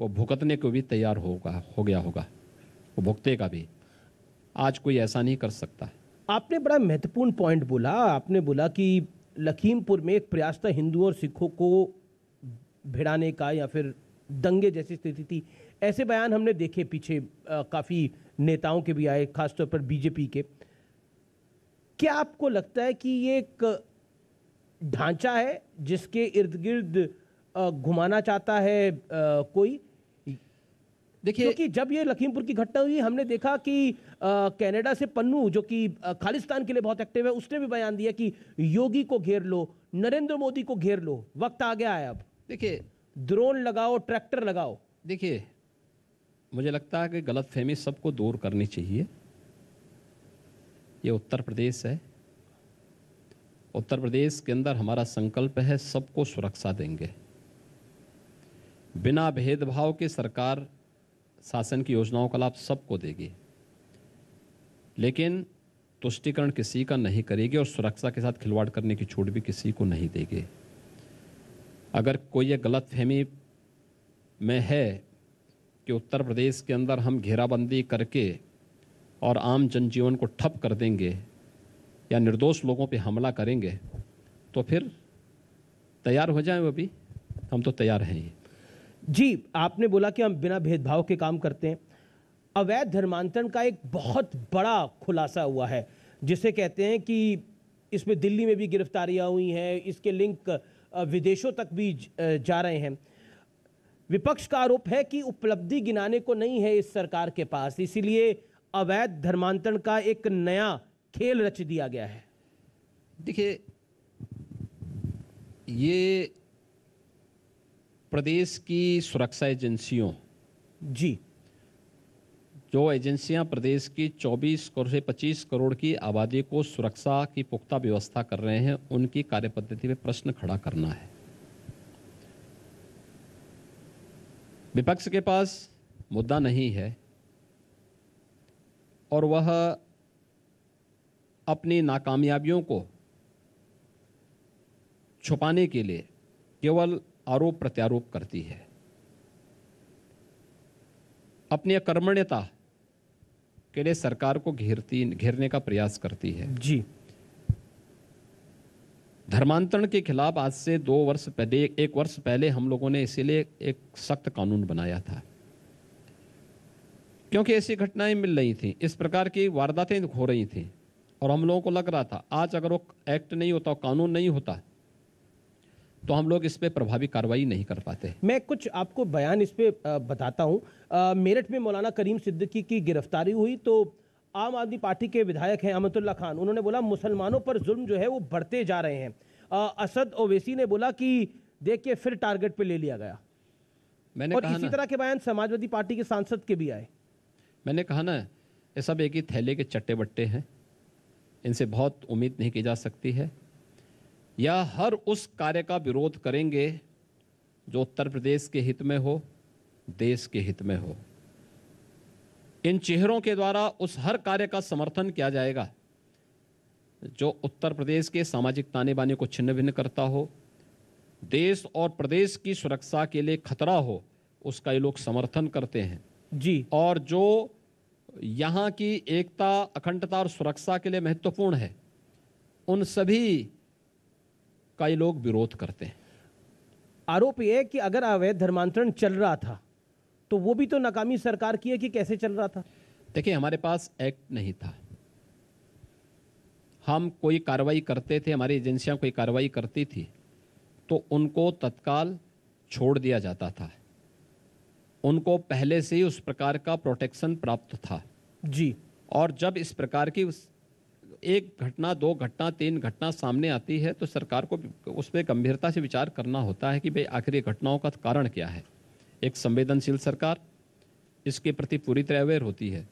वो भुगतने को भी तैयार होगा हो गया होगा वो का भी आज कोई ऐसा नहीं कर सकता आपने बड़ा महत्वपूर्ण पॉइंट बोला आपने बोला कि लखीमपुर में एक प्रयास था हिंदुओं और सिखों को भिड़ाने का या फिर दंगे जैसी स्थिति थी ऐसे बयान हमने देखे पीछे काफ़ी नेताओं के भी आए खासतौर पर बीजेपी के क्या आपको लगता है कि ये एक ढांचा है जिसके इर्द गिर्द घुमाना चाहता है कोई देखिए क्योंकि जब ये लखीमपुर की घटना हुई हमने देखा कि कनाडा से पन्नू जो कि खालिस्तान के लिए बहुत एक्टिव है उसने भी बयान दिया कि योगी को घेर लो नरेंद्र मोदी को घेर लो वक्त आ गया है अब देखिए ड्रोन लगाओ ट्रैक्टर लगाओ देखिए मुझे लगता है कि गलत फहमी सबको दूर करनी चाहिए ये उत्तर प्रदेश है उत्तर प्रदेश के अंदर हमारा संकल्प है सबको सुरक्षा देंगे बिना भेदभाव के सरकार शासन की योजनाओं का लाभ सबको देगी लेकिन तुष्टिकरण किसी का नहीं करेगी और सुरक्षा के साथ खिलवाड़ करने की छूट भी किसी को नहीं देगी अगर कोई ये गलत फहमी में है कि उत्तर प्रदेश के अंदर हम घेराबंदी करके और आम जनजीवन को ठप कर देंगे या निर्दोष लोगों पर हमला करेंगे तो फिर तैयार हो जाएं वो भी हम तो तैयार हैं जी आपने बोला कि हम बिना भेदभाव के काम करते हैं अवैध धर्मांतरण का एक बहुत बड़ा खुलासा हुआ है जिसे कहते हैं कि इसमें दिल्ली में भी गिरफ्तारियां हुई हैं इसके लिंक विदेशों तक भी जा रहे हैं विपक्ष का आरोप है कि उपलब्धि गिनाने को नहीं है इस सरकार के पास इसीलिए अवैध धर्मांतरण का एक नया खेल रच दिया गया है देखिए ये प्रदेश की सुरक्षा एजेंसियों जी जो एजेंसियां प्रदेश की 24 करोड़ से 25 करोड़ की आबादी को सुरक्षा की पुख्ता व्यवस्था कर रहे हैं उनकी कार्य पद्धति में प्रश्न खड़ा करना है विपक्ष के पास मुद्दा नहीं है और वह अपनी नाकामयाबियों को छुपाने के लिए केवल आरोप प्रत्यारोप करती है अपनी अकर्मण्यता के लिए सरकार को घेरती घेरने का प्रयास करती है जी धर्मांतरण के खिलाफ आज से दो वर्ष पहले एक वर्ष पहले हम लोगों ने इसीलिए एक सख्त कानून बनाया था क्योंकि ऐसी घटनाएं मिल रही थी इस प्रकार की वारदातें हो रही थी और हम लोगों को लग रहा था आज अगर वो एक्ट नहीं होता कानून नहीं होता तो हम लोग इस पर प्रभावी कार्रवाई नहीं कर पाते मैं कुछ आपको बयान इस पर बताता हूँ मेरठ में मौलाना करीम सिद्दीकी की गिरफ्तारी हुई तो आम आदमी पार्टी के विधायक हैं अहमतुल्ला खान उन्होंने बोला मुसलमानों पर जुल्म जो है वो बढ़ते जा रहे हैं आ, असद ओवैसी ने बोला कि देखिए फिर टारगेट पर ले लिया गया मैंने और कहा इसी तरह के बयान समाजवादी पार्टी के सांसद के भी आए मैंने कहा ना ये सब एक ही थैले के चट्टे बट्टे हैं इनसे बहुत उम्मीद नहीं की जा सकती है या हर उस कार्य का विरोध करेंगे जो उत्तर प्रदेश के हित में हो देश के हित में हो इन चेहरों के द्वारा उस हर कार्य का समर्थन किया जाएगा जो उत्तर प्रदेश के सामाजिक ताने बाने को छिन्न भिन्न करता हो देश और प्रदेश की सुरक्षा के लिए खतरा हो उसका ये लोग समर्थन करते हैं जी और जो यहाँ की एकता अखंडता और सुरक्षा के लिए महत्वपूर्ण है उन सभी का ये लोग विरोध करते हैं आरोप ये कि अगर अवैध धर्मांतरण चल रहा था तो वो भी तो नाकामी सरकार की है कि कैसे चल रहा था देखिए हमारे पास एक्ट नहीं था हम कोई कार्रवाई करते थे हमारी एजेंसियां कोई कार्रवाई करती थी तो उनको तत्काल छोड़ दिया जाता था उनको पहले से ही उस प्रकार का प्रोटेक्शन प्राप्त था जी और जब इस प्रकार की एक घटना दो घटना तीन घटना सामने आती है तो सरकार को उस पर गंभीरता से विचार करना होता है कि भाई आखिर घटनाओं का कारण क्या है एक संवेदनशील सरकार इसके प्रति पूरी तरह अवेयर होती है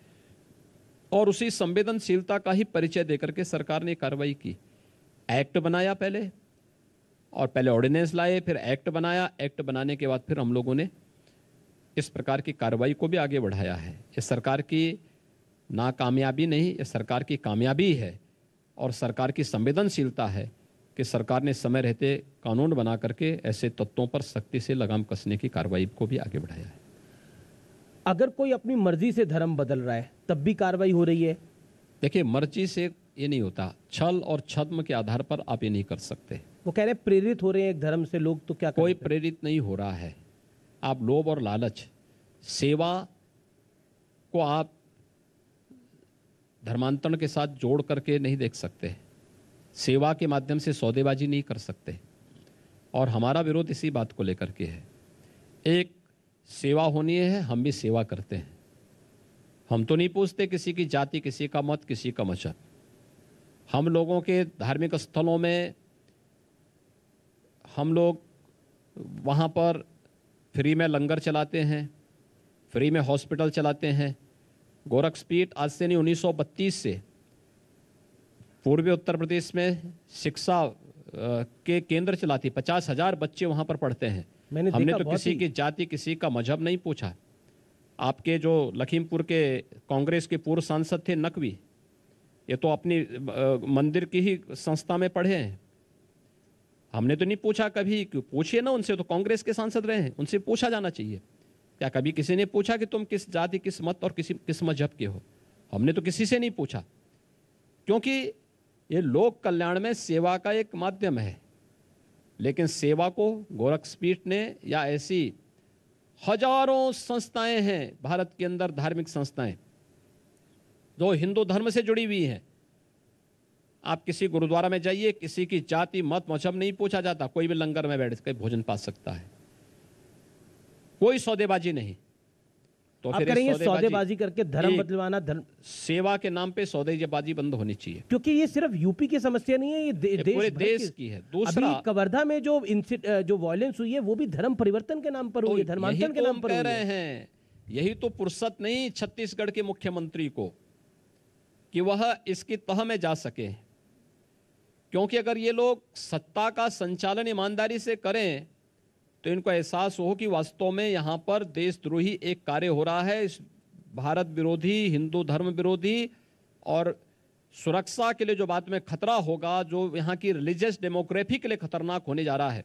और उसी संवेदनशीलता का ही परिचय देकर के सरकार ने कार्रवाई की एक्ट बनाया पहले और पहले ऑर्डिनेंस लाए फिर एक्ट बनाया एक्ट बनाने के बाद फिर हम लोगों ने इस प्रकार की कार्रवाई को भी आगे बढ़ाया है ये सरकार की नाकामयाबी नहीं ये सरकार की कामयाबी है और सरकार की संवेदनशीलता है कि सरकार ने समय रहते कानून बना करके ऐसे तत्वों पर सख्ती से लगाम कसने की कार्रवाई को भी आगे बढ़ाया है अगर कोई अपनी मर्जी से धर्म बदल रहा है तब भी कार्रवाई हो रही है देखिए मर्जी से ये नहीं होता छल और छद्म के आधार पर आप ये नहीं कर सकते वो कह रहे प्रेरित हो रहे हैं एक धर्म से लोग तो क्या कोई प्रेरित नहीं हो रहा है आप लोभ और लालच सेवा को आप धर्मांतरण के साथ जोड़ करके नहीं देख सकते सेवा के माध्यम से सौदेबाजी नहीं कर सकते और हमारा विरोध इसी बात को लेकर के है एक सेवा होनी है हम भी सेवा करते हैं हम तो नहीं पूछते किसी की जाति किसी का मत किसी का मजहब हम लोगों के धार्मिक स्थलों में हम लोग वहाँ पर फ्री में लंगर चलाते हैं फ्री में हॉस्पिटल चलाते हैं गोरखपीठ आज से नहीं उन्नीस से पूर्वी उत्तर प्रदेश में शिक्षा के केंद्र चलाती पचास हजार बच्चे वहां पर पढ़ते हैं मैंने हमने तो किसी की जाति किसी का मजहब नहीं पूछा आपके जो लखीमपुर के कांग्रेस के पूर्व सांसद थे नकवी ये तो अपनी मंदिर की ही संस्था में पढ़े हैं हमने तो नहीं पूछा कभी पूछिए ना उनसे तो कांग्रेस के सांसद रहे हैं उनसे पूछा जाना चाहिए क्या कभी किसी ने पूछा कि तुम किस जाति किस मत और किसी किस मजहब के हो हमने तो किसी से नहीं पूछा क्योंकि ये लोक कल्याण में सेवा का एक माध्यम है लेकिन सेवा को गोरखपीठ ने या ऐसी हजारों संस्थाएं हैं भारत के अंदर धार्मिक संस्थाएं जो हिंदू धर्म से जुड़ी हुई हैं आप किसी गुरुद्वारा में जाइए किसी की जाति मत मजहब नहीं पूछा जाता कोई भी लंगर में बैठ कर भोजन पा सकता है कोई सौदेबाजी नहीं तो आप करेंगे सौदेबाजी करके धर्म बदलवाना धर्म सेवा के नाम पे सौदेबाजी बंद होनी चाहिए क्योंकि ये सिर्फ यूपी की समस्या नहीं है ये, दे, ये देश पूरे देश की है दूसरा कवर्धा में जो जो वायलेंस हुई है वो भी धर्म परिवर्तन के नाम पर हुई है तो के तो नाम पर रहे हैं यही तो फुर्सत नहीं छत्तीसगढ़ के मुख्यमंत्री को कि वह इसकी तह में जा सके क्योंकि अगर ये लोग सत्ता का संचालन ईमानदारी से करें तो इनको एहसास हो कि वास्तव में यहाँ पर देशद्रोही एक कार्य हो रहा है इस भारत विरोधी हिंदू धर्म विरोधी और सुरक्षा के लिए जो बात में खतरा होगा जो यहाँ की रिलीजियस डेमोक्रेफी के लिए खतरनाक होने जा रहा है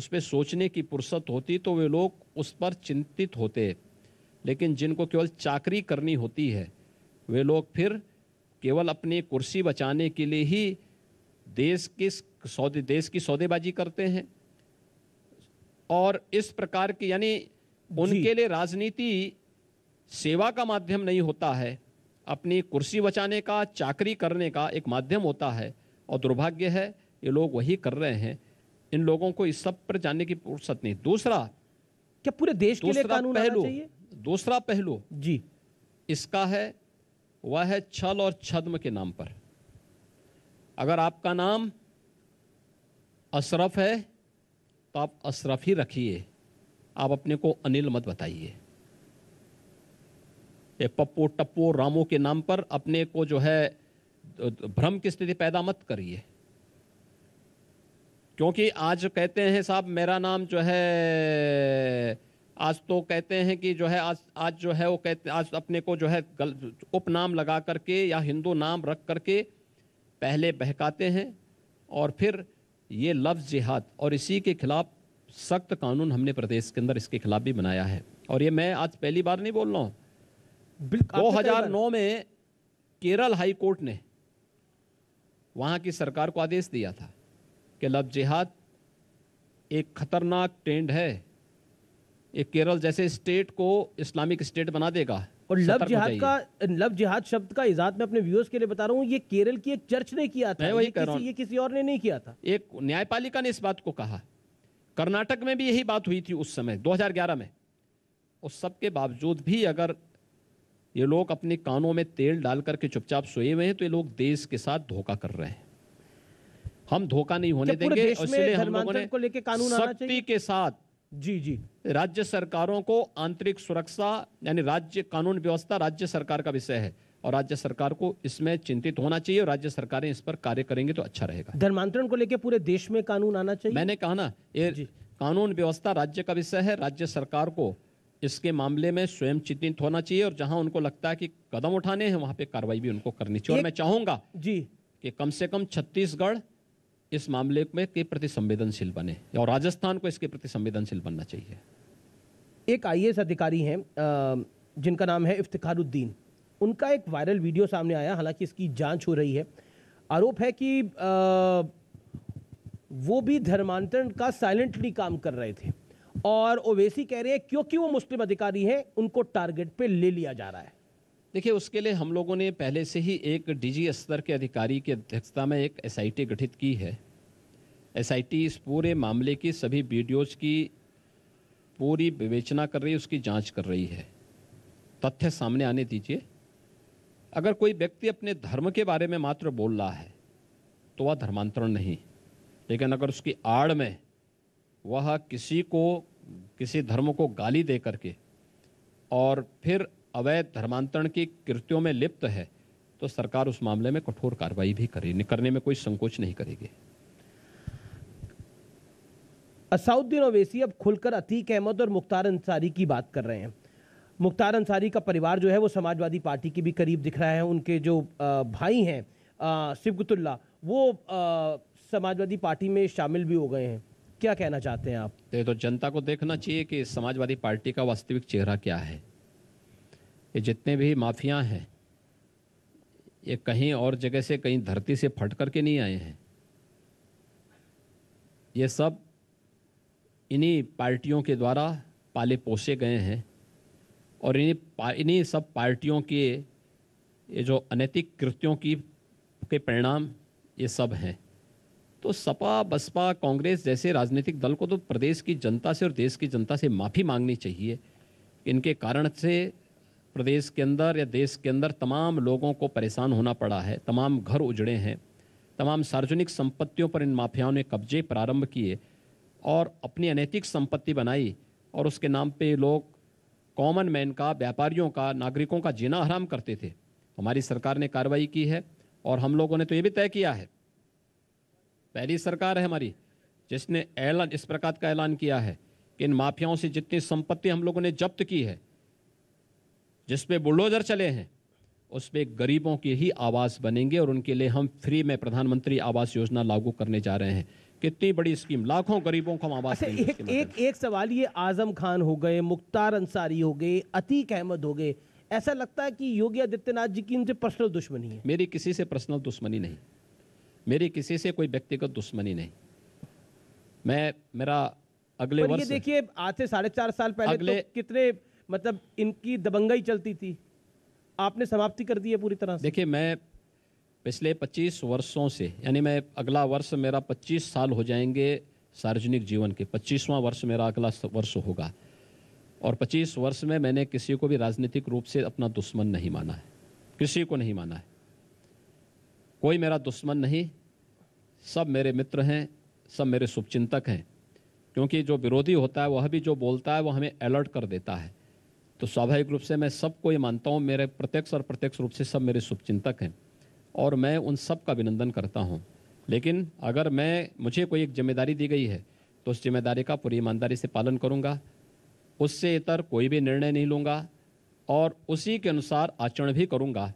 उस पर सोचने की फुर्सत होती तो वे लोग उस पर चिंतित होते लेकिन जिनको केवल चाकरी करनी होती है वे लोग फिर केवल अपनी कुर्सी बचाने के लिए ही देश के सौदे देश की सौदेबाजी करते हैं और इस प्रकार की यानी उनके लिए राजनीति सेवा का माध्यम नहीं होता है अपनी कुर्सी बचाने का चाकरी करने का एक माध्यम होता है और दुर्भाग्य है ये लोग वही कर रहे हैं इन लोगों को इस सब पर जानने की फुर्सत नहीं दूसरा क्या पूरे देश के लिए कानून पहलू दूसरा पहलू जी इसका है वह है छल और छद्म के नाम पर अगर आपका नाम अशरफ है आप अशरफ ही रखिए आप अपने को अनिल मत बताइए ये पप्पो टप्पो रामो के नाम पर अपने को जो है भ्रम की स्थिति पैदा मत करिए क्योंकि आज कहते हैं साहब मेरा नाम जो है आज तो कहते हैं कि जो है आज आज जो है वो कहते आज अपने को जो है गल उपनाम लगा करके या हिंदू नाम रख करके पहले बहकाते हैं और फिर ये लफ्ज़ जिहाद और इसी के खिलाफ सख्त कानून हमने प्रदेश के अंदर इसके खिलाफ भी बनाया है और ये मैं आज पहली बार नहीं बोल रहा हूँ दो हज़ार नौ में केरल हाई कोर्ट ने वहाँ की सरकार को आदेश दिया था कि लफ्ज़ जिहाद एक ख़तरनाक ट्रेंड है एक केरल जैसे स्टेट को इस्लामिक स्टेट बना देगा और लव जिहाद का लव जिहाद शब्द का इजाद मैं अपने व्यूअर्स के लिए बता रहा हूँ ये केरल की एक चर्च ने किया था वही कर ये किसी और ने नहीं किया था एक न्यायपालिका ने इस बात को कहा कर्नाटक में भी यही बात हुई थी उस समय 2011 में उस सब के बावजूद भी अगर ये लोग अपने कानों में तेल डाल करके चुपचाप सोए हुए हैं तो ये लोग देश के साथ धोखा कर रहे हैं हम धोखा नहीं होने देंगे इसलिए हम लोगों ने सख्ती के साथ जी जी राज्य सरकारों को आंतरिक सुरक्षा यानी राज्य कानून व्यवस्था राज्य सरकार का विषय है और राज्य सरकार को इसमें चिंतित होना चाहिए और राज्य सरकारें इस पर कार्य करेंगे तो अच्छा रहेगा धर्मांतरण को लेकर पूरे देश में कानून आना चाहिए मैंने कहा ना ये कानून व्यवस्था राज्य का विषय है राज्य सरकार को इसके मामले में स्वयं चिंतित होना चाहिए और जहां उनको लगता है कि कदम उठाने हैं वहां पे कार्रवाई भी उनको करनी चाहिए और मैं चाहूंगा जी कि कम से कम छत्तीसगढ़ इस मामले में के प्रति संवेदनशील बने और राजस्थान को इसके प्रति संवेदनशील बनना चाहिए एक आई अधिकारी हैं जिनका नाम है इफ्तारुद्दीन उनका एक वायरल वीडियो सामने आया हालांकि इसकी जांच हो रही है आरोप है कि वो भी धर्मांतरण का साइलेंटली काम कर रहे थे और ओवेसी कह रहे हैं क्योंकि वो मुस्लिम अधिकारी हैं उनको टारगेट पे ले लिया जा रहा है देखिए उसके लिए हम लोगों ने पहले से ही एक डीजी स्तर के अधिकारी की अध्यक्षता में एक एसआईटी गठित की है एसआईटी इस पूरे मामले की सभी वीडियोज की पूरी विवेचना कर रही है उसकी जांच कर रही है तथ्य सामने आने दीजिए अगर कोई व्यक्ति अपने धर्म के बारे में मात्र बोल रहा है तो वह धर्मांतरण नहीं लेकिन अगर उसकी आड़ में वह किसी को किसी धर्म को गाली दे करके और फिर अवैध धर्मांतरण की कृत्यों में लिप्त है तो सरकार उस मामले में कठोर कार्रवाई भी करेगी करने में कोई संकोच नहीं करेगी असाउद्दीन ओवैसी अब खुलकर अतीक अहमद और मुख्तार अंसारी की बात कर रहे हैं मुख्तार अंसारी का परिवार जो है वो समाजवादी पार्टी के भी करीब दिख रहा है उनके जो भाई हैं सिबकतुल्ला वो समाजवादी पार्टी में शामिल भी हो गए हैं क्या कहना चाहते हैं आप तो जनता को देखना चाहिए कि समाजवादी पार्टी का वास्तविक चेहरा क्या है ये जितने भी माफिया हैं ये कहीं और जगह से कहीं धरती से फट कर के नहीं आए हैं ये सब इन्हीं पार्टियों के द्वारा पाले पोसे गए हैं और इन्हीं इन्हीं सब पार्टियों के ये जो अनैतिक कृत्यों की के परिणाम ये सब हैं तो सपा बसपा कांग्रेस जैसे राजनीतिक दल को तो प्रदेश की जनता से और देश की जनता से माफ़ी मांगनी चाहिए इनके कारण से प्रदेश के अंदर या देश के अंदर तमाम लोगों को परेशान होना पड़ा है तमाम घर उजड़े हैं तमाम सार्वजनिक संपत्तियों पर इन माफियाओं ने कब्जे प्रारंभ किए और अपनी अनैतिक संपत्ति बनाई और उसके नाम पे लोग कॉमन मैन का व्यापारियों का नागरिकों का जीना हराम करते थे हमारी सरकार ने कार्रवाई की है और हम लोगों ने तो ये भी तय किया है पहली सरकार है हमारी जिसने ऐलान इस प्रकार का ऐलान किया है कि इन माफियाओं से जितनी संपत्ति हम लोगों ने जब्त की है जिस पे बुलडोजर चले हैं उस पर गरीबों की ही आवास बनेंगे और उनके लिए हम फ्री में प्रधानमंत्री आवास योजना लागू करने जा रहे हैं कितनी बड़ी स्कीम लाखों गरीबों को हम आवास अच्छा, एक, एक, एक सवाल ये आजम खान हो गए मुख्तार अंसारी हो गए अतीक अहमद हो गए ऐसा लगता है कि योगी आदित्यनाथ जी की इनसे पर्सनल दुश्मनी है मेरी किसी से पर्सनल दुश्मनी नहीं मेरी किसी से कोई व्यक्तिगत दुश्मनी नहीं मैं मेरा अगले वर्ष देखिए आज से साढ़े चार साल पहले तो अगले तो कितने मतलब इनकी दबंगाई चलती थी आपने समाप्ति कर दी है पूरी तरह देखिए मैं पिछले 25 वर्षों से यानी मैं अगला वर्ष मेरा 25 साल हो जाएंगे सार्वजनिक जीवन के 25वां वर्ष मेरा अगला वर्ष होगा और 25 वर्ष में मैंने किसी को भी राजनीतिक रूप से अपना दुश्मन नहीं माना है किसी को नहीं माना है कोई मेरा दुश्मन नहीं सब मेरे मित्र हैं सब मेरे शुभचिंतक हैं क्योंकि जो विरोधी होता है वह भी जो बोलता है वह हमें अलर्ट कर देता है तो स्वाभाविक रूप से मैं सबको ये मानता हूँ मेरे प्रत्यक्ष और प्रत्यक्ष रूप से सब मेरे शुभचिंतक हैं और मैं उन सब का अभिनंदन करता हूँ लेकिन अगर मैं मुझे कोई एक जिम्मेदारी दी गई है तो उस जिम्मेदारी का पूरी ईमानदारी से पालन करूँगा उससे इतर कोई भी निर्णय नहीं लूँगा और उसी के अनुसार आचरण भी करूँगा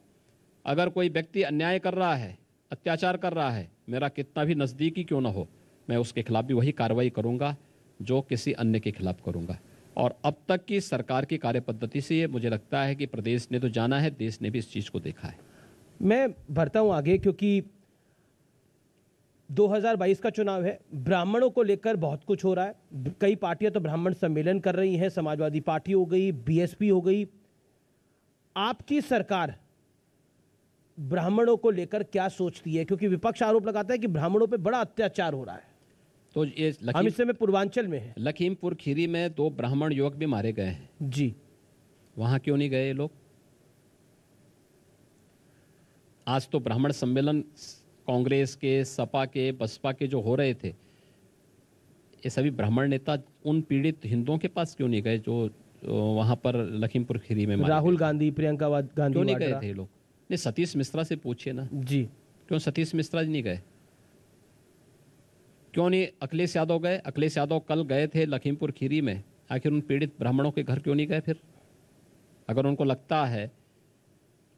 अगर कोई व्यक्ति अन्याय कर रहा है अत्याचार कर रहा है मेरा कितना भी नज़दीकी क्यों ना हो मैं उसके खिलाफ़ भी वही कार्रवाई करूँगा जो किसी अन्य के खिलाफ़ करूँगा और अब तक की सरकार की कार्य पद्धति से ये मुझे लगता है कि प्रदेश ने तो जाना है देश ने भी इस चीज़ को देखा है मैं भरता हूँ आगे क्योंकि 2022 का चुनाव है ब्राह्मणों को लेकर बहुत कुछ हो रहा है कई पार्टियां तो ब्राह्मण सम्मेलन कर रही हैं समाजवादी पार्टी हो गई बीएसपी हो गई आपकी सरकार ब्राह्मणों को लेकर क्या सोचती है क्योंकि विपक्ष आरोप लगाता है कि ब्राह्मणों पर बड़ा अत्याचार हो रहा है तो ये हम इस समय पूर्वांचल में हैं लखीमपुर खीरी में दो ब्राह्मण युवक भी मारे गए हैं जी वहाँ क्यों नहीं गए ये लोग आज तो ब्राह्मण सम्मेलन कांग्रेस के सपा के बसपा के जो हो रहे थे ये सभी ब्राह्मण नेता उन पीड़ित हिंदुओं के पास क्यों नहीं गए जो, जो वहाँ पर लखीमपुर खीरी में राहुल गांधी प्रियंका गांधी क्यों नहीं गए थे लोग नहीं सतीश मिश्रा से पूछिए ना जी क्यों सतीश मिश्रा जी नहीं गए क्यों नहीं अखिलेश यादव गए अखिलेश यादव कल गए थे लखीमपुर खीरी में आखिर उन पीड़ित ब्राह्मणों के घर क्यों नहीं गए फिर अगर उनको लगता है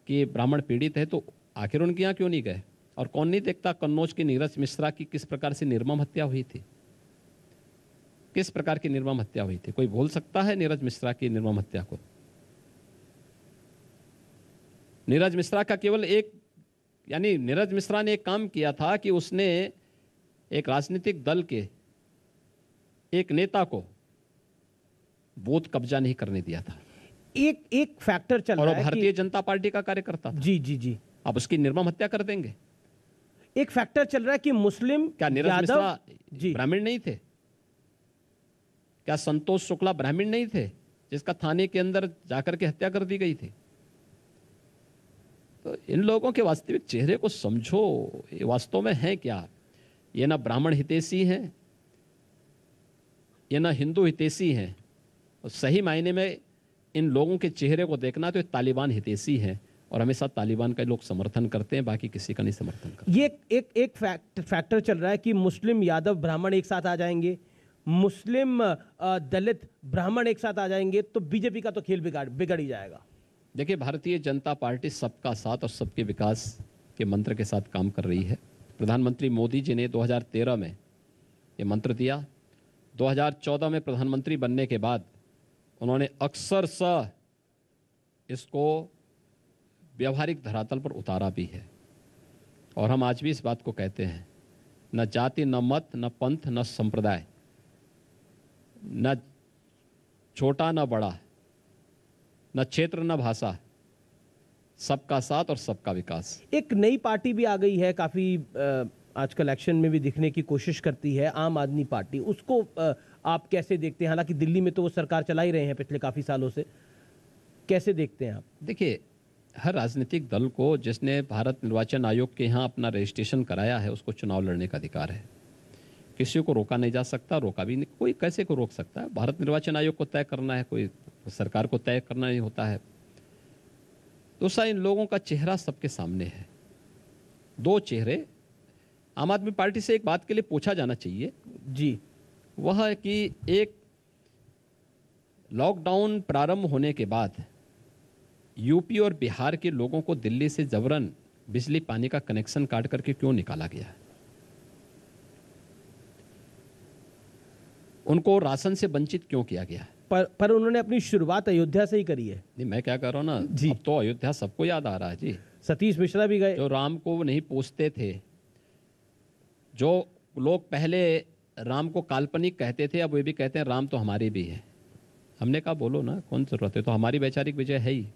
कि ब्राह्मण पीड़ित है तो आखिर उनके यहाँ क्यों नहीं गए और कौन नहीं देखता कन्नौज की नीरज मिश्रा की किस प्रकार से निर्मम हत्या हुई थी किस प्रकार की निर्मम हत्या हुई थी कोई बोल सकता है नीरज मिश्रा की निर्मम हत्या को नीरज मिश्रा का केवल एक यानी नीरज मिश्रा ने एक काम किया था कि उसने एक राजनीतिक दल के एक नेता को बोध कब्जा नहीं करने दिया था एक एक फैक्टर चल और रहा है भारतीय जनता पार्टी का कार्यकर्ता जी जी जी आप उसकी निर्मम हत्या कर देंगे एक फैक्टर चल रहा है कि मुस्लिम क्या ब्राह्मण नहीं थे क्या संतोष शुक्ला ब्राह्मण नहीं थे जिसका थाने के अंदर जाकर के हत्या कर दी गई थी तो इन लोगों के वास्तविक चेहरे को समझो ये वास्तव में है क्या ये ना ब्राह्मण हितेशी है ये ना हिंदू हितेशी है और सही मायने में इन लोगों के चेहरे को देखना तो तालिबान हितेशी है और हमेशा तालिबान का लोग समर्थन करते हैं बाकी किसी का नहीं समर्थन करते ये एक एक फैक्ट फैक्टर चल रहा है कि मुस्लिम यादव ब्राह्मण एक साथ आ जाएंगे मुस्लिम दलित ब्राह्मण एक साथ आ जाएंगे तो बीजेपी का तो खेल बिगाड़ बिगड़ ही जाएगा देखिए भारतीय जनता पार्टी सबका साथ और सबके विकास के मंत्र के साथ काम कर रही है प्रधानमंत्री मोदी जी ने 2013 में ये मंत्र दिया 2014 में प्रधानमंत्री बनने के बाद उन्होंने अक्सर स इसको व्यवहारिक धरातल पर उतारा भी है और हम आज भी इस बात को कहते हैं न जाति न मत न पंथ न संप्रदाय न छोटा न बड़ा न क्षेत्र न भाषा सबका साथ और सबका विकास एक नई पार्टी भी आ गई है काफ़ी आजकल एक्शन में भी दिखने की कोशिश करती है आम आदमी पार्टी उसको आप कैसे देखते हैं हालांकि दिल्ली में तो वो सरकार चला ही रहे हैं पिछले काफ़ी सालों से कैसे देखते हैं आप देखिए हर राजनीतिक दल को जिसने भारत निर्वाचन आयोग के यहाँ अपना रजिस्ट्रेशन कराया है उसको चुनाव लड़ने का अधिकार है किसी को रोका नहीं जा सकता रोका भी नहीं कोई कैसे को रोक सकता है भारत निर्वाचन आयोग को तय करना है कोई सरकार को तय करना ही होता है तो दूसरा इन लोगों का चेहरा सबके सामने है दो चेहरे आम आदमी पार्टी से एक बात के लिए पूछा जाना चाहिए जी वह है कि एक लॉकडाउन प्रारंभ होने के बाद यूपी और बिहार के लोगों को दिल्ली से जबरन बिजली पानी का कनेक्शन काट करके क्यों निकाला गया है उनको राशन से वंचित क्यों किया गया है पर, पर उन्होंने अपनी शुरुआत अयोध्या से ही करी है नहीं मैं क्या कर रहा हूँ ना जी तो अयोध्या सबको याद आ रहा है जी सतीश मिश्रा भी गए जो राम को नहीं पूछते थे जो लोग पहले राम को काल्पनिक कहते थे अब वे भी कहते हैं राम तो हमारे भी है हमने कहा बोलो ना कौन ज़रूरत है तो हमारी वैचारिक विजय है ही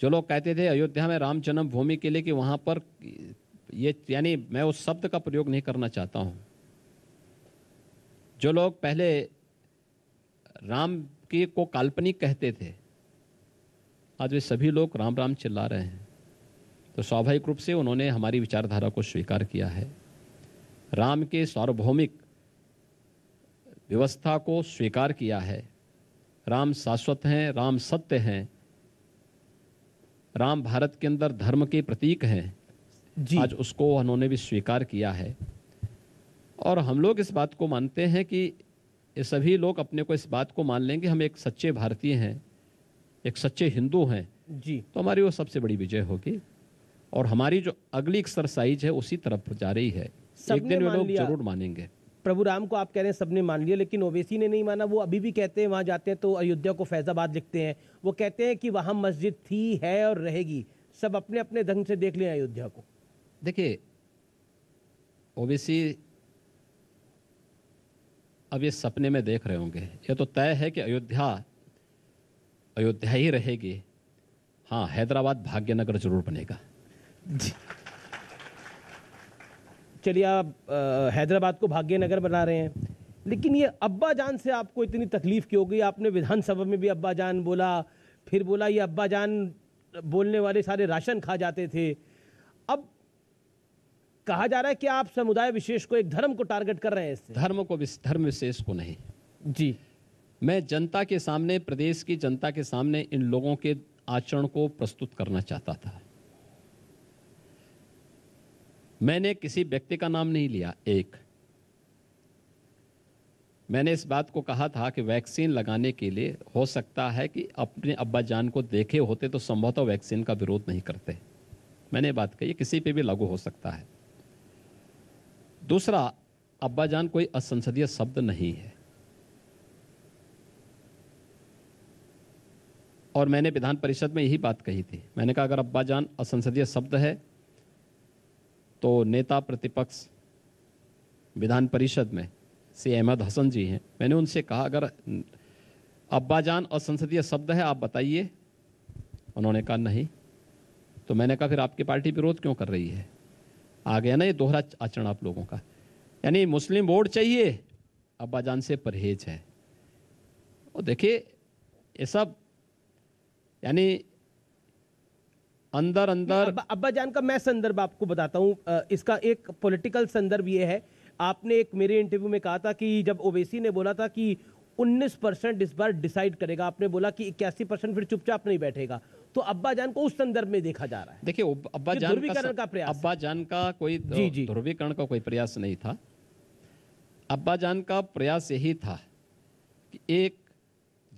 जो लोग कहते थे अयोध्या में राम जन्मभूमि के लिए कि वहाँ पर ये यानी मैं उस शब्द का प्रयोग नहीं करना चाहता हूँ जो लोग पहले राम के को काल्पनिक कहते थे आज वे सभी लोग राम राम चिल्ला रहे हैं तो स्वाभाविक रूप से उन्होंने हमारी विचारधारा को स्वीकार किया है राम के सार्वभौमिक व्यवस्था को स्वीकार किया है राम शाश्वत हैं राम सत्य हैं राम भारत के अंदर धर्म के प्रतीक हैं जी। आज उसको उन्होंने भी स्वीकार किया है और हम लोग इस बात को मानते हैं कि ये सभी लोग अपने को इस बात को मान लेंगे हम एक सच्चे भारतीय हैं एक सच्चे हिंदू हैं जी तो हमारी वो सबसे बड़ी विजय होगी और हमारी जो अगली एक्सरसाइज है उसी तरफ जा रही है एक दिन लोग जरूर मानेंगे प्रभु राम को आप कह रहे हैं सबने मान लिया लेकिन ओवैसी ने नहीं माना वो अभी भी कहते हैं वहाँ जाते हैं तो अयोध्या को फैज़ाबाद लिखते हैं वो कहते हैं कि वहाँ मस्जिद थी है और रहेगी सब अपने अपने ढंग से देख लें अयोध्या को देखिए ओवैसी अब ये सपने में देख रहे होंगे ये तो तय है कि अयोध्या अयोध्या ही रहेगी हाँ हैदराबाद भाग्यनगर जरूर बनेगा जी चलिए आप हैदराबाद को भाग्यनगर बना रहे हैं लेकिन ये अब्बा जान से आपको इतनी तकलीफ क्यों गई आपने विधानसभा में भी अब्बा जान बोला फिर बोला ये अब्बा जान बोलने वाले सारे राशन खा जाते थे कहा जा रहा है कि आप समुदाय विशेष को एक धर्म को टारगेट कर रहे हैं इससे धर्म को धर्म विशेष को नहीं जी मैं जनता के सामने प्रदेश की जनता के सामने इन लोगों के आचरण को प्रस्तुत करना चाहता था मैंने किसी व्यक्ति का नाम नहीं लिया एक मैंने इस बात को कहा था कि वैक्सीन लगाने के लिए हो सकता है कि अपने अब्बा जान को देखे होते तो संभवतः वैक्सीन का विरोध नहीं करते मैंने बात कही किसी पे भी लागू हो सकता है दूसरा अब्बाजान कोई असंसदीय शब्द नहीं है और मैंने विधान परिषद में यही बात कही थी मैंने कहा अगर अब्बाजान असंसदीय शब्द है तो नेता प्रतिपक्ष विधान परिषद में श्री अहमद हसन जी हैं मैंने उनसे कहा अगर अब्बाजान असंसदीय शब्द है आप बताइए उन्होंने कहा नहीं तो मैंने कहा फिर आपकी पार्टी विरोध क्यों कर रही है आ गया ना ये दोहरा आचरण आप लोगों का यानी मुस्लिम वोट चाहिए जान से परहेज है और देखिए ये सब यानी अंदर अंदर अब्बा, जान का मैं संदर्भ आपको बताता हूँ इसका एक पॉलिटिकल संदर्भ ये है आपने एक मेरे इंटरव्यू में कहा था कि जब ओवेसी ने बोला था कि 19 परसेंट इस बार डिसाइड करेगा आपने बोला कि इक्यासी परसेंट फिर चुपचाप नहीं बैठेगा तो अब्बा जान को उस संदर्भ में देखा जा रहा है देखिए अब्बा जान ध्रुवीकरण का प्रयास अब्बा जान का कोई जी जी ध्रुवीकरण का कोई प्रयास नहीं था अब्बा जान का प्रयास यही था कि एक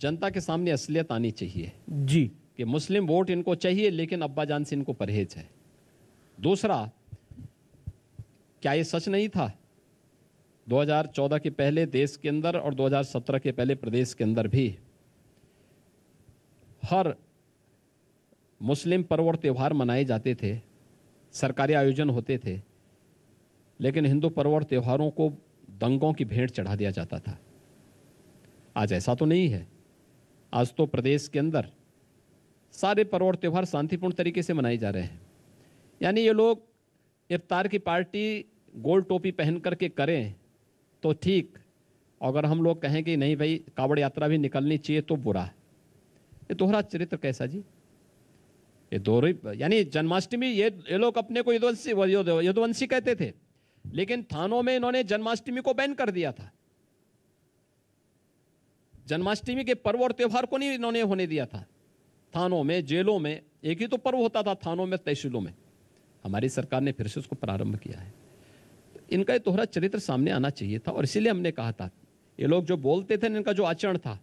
जनता के सामने असलियत आनी चाहिए जी कि मुस्लिम वोट इनको चाहिए लेकिन अब्बा जान से इनको परहेज है दूसरा क्या ये सच नहीं था 2014 के पहले देश के अंदर और 2017 के पहले प्रदेश के अंदर भी हर मुस्लिम पर्व और त्यौहार मनाए जाते थे सरकारी आयोजन होते थे लेकिन हिंदू पर्व और त्यौहारों को दंगों की भेंट चढ़ा दिया जाता था आज ऐसा तो नहीं है आज तो प्रदेश के अंदर सारे पर्व और त्यौहार शांतिपूर्ण तरीके से मनाए जा रहे हैं यानी ये लोग इफ्तार की पार्टी गोल टोपी पहन करके करें तो ठीक अगर हम लोग कहें कि नहीं भाई कावड़ यात्रा भी निकलनी चाहिए तो बुरा ये दोहरा चरित्र कैसा जी ये दो यानी जन्माष्टमी ये ये लोग अपने को यदुवंशी यदुवंशी कहते थे लेकिन थानों में इन्होंने जन्माष्टमी को बैन कर दिया था जन्माष्टमी के पर्व और त्यौहार को नहीं इन्होंने होने दिया था थानों में जेलों में एक ही तो पर्व होता था थानों में तहसीलों में हमारी सरकार ने फिर से उसको प्रारंभ किया है इनका दोहरा चरित्र सामने आना चाहिए था और इसीलिए हमने कहा था ये लोग जो बोलते थे इनका जो आचरण था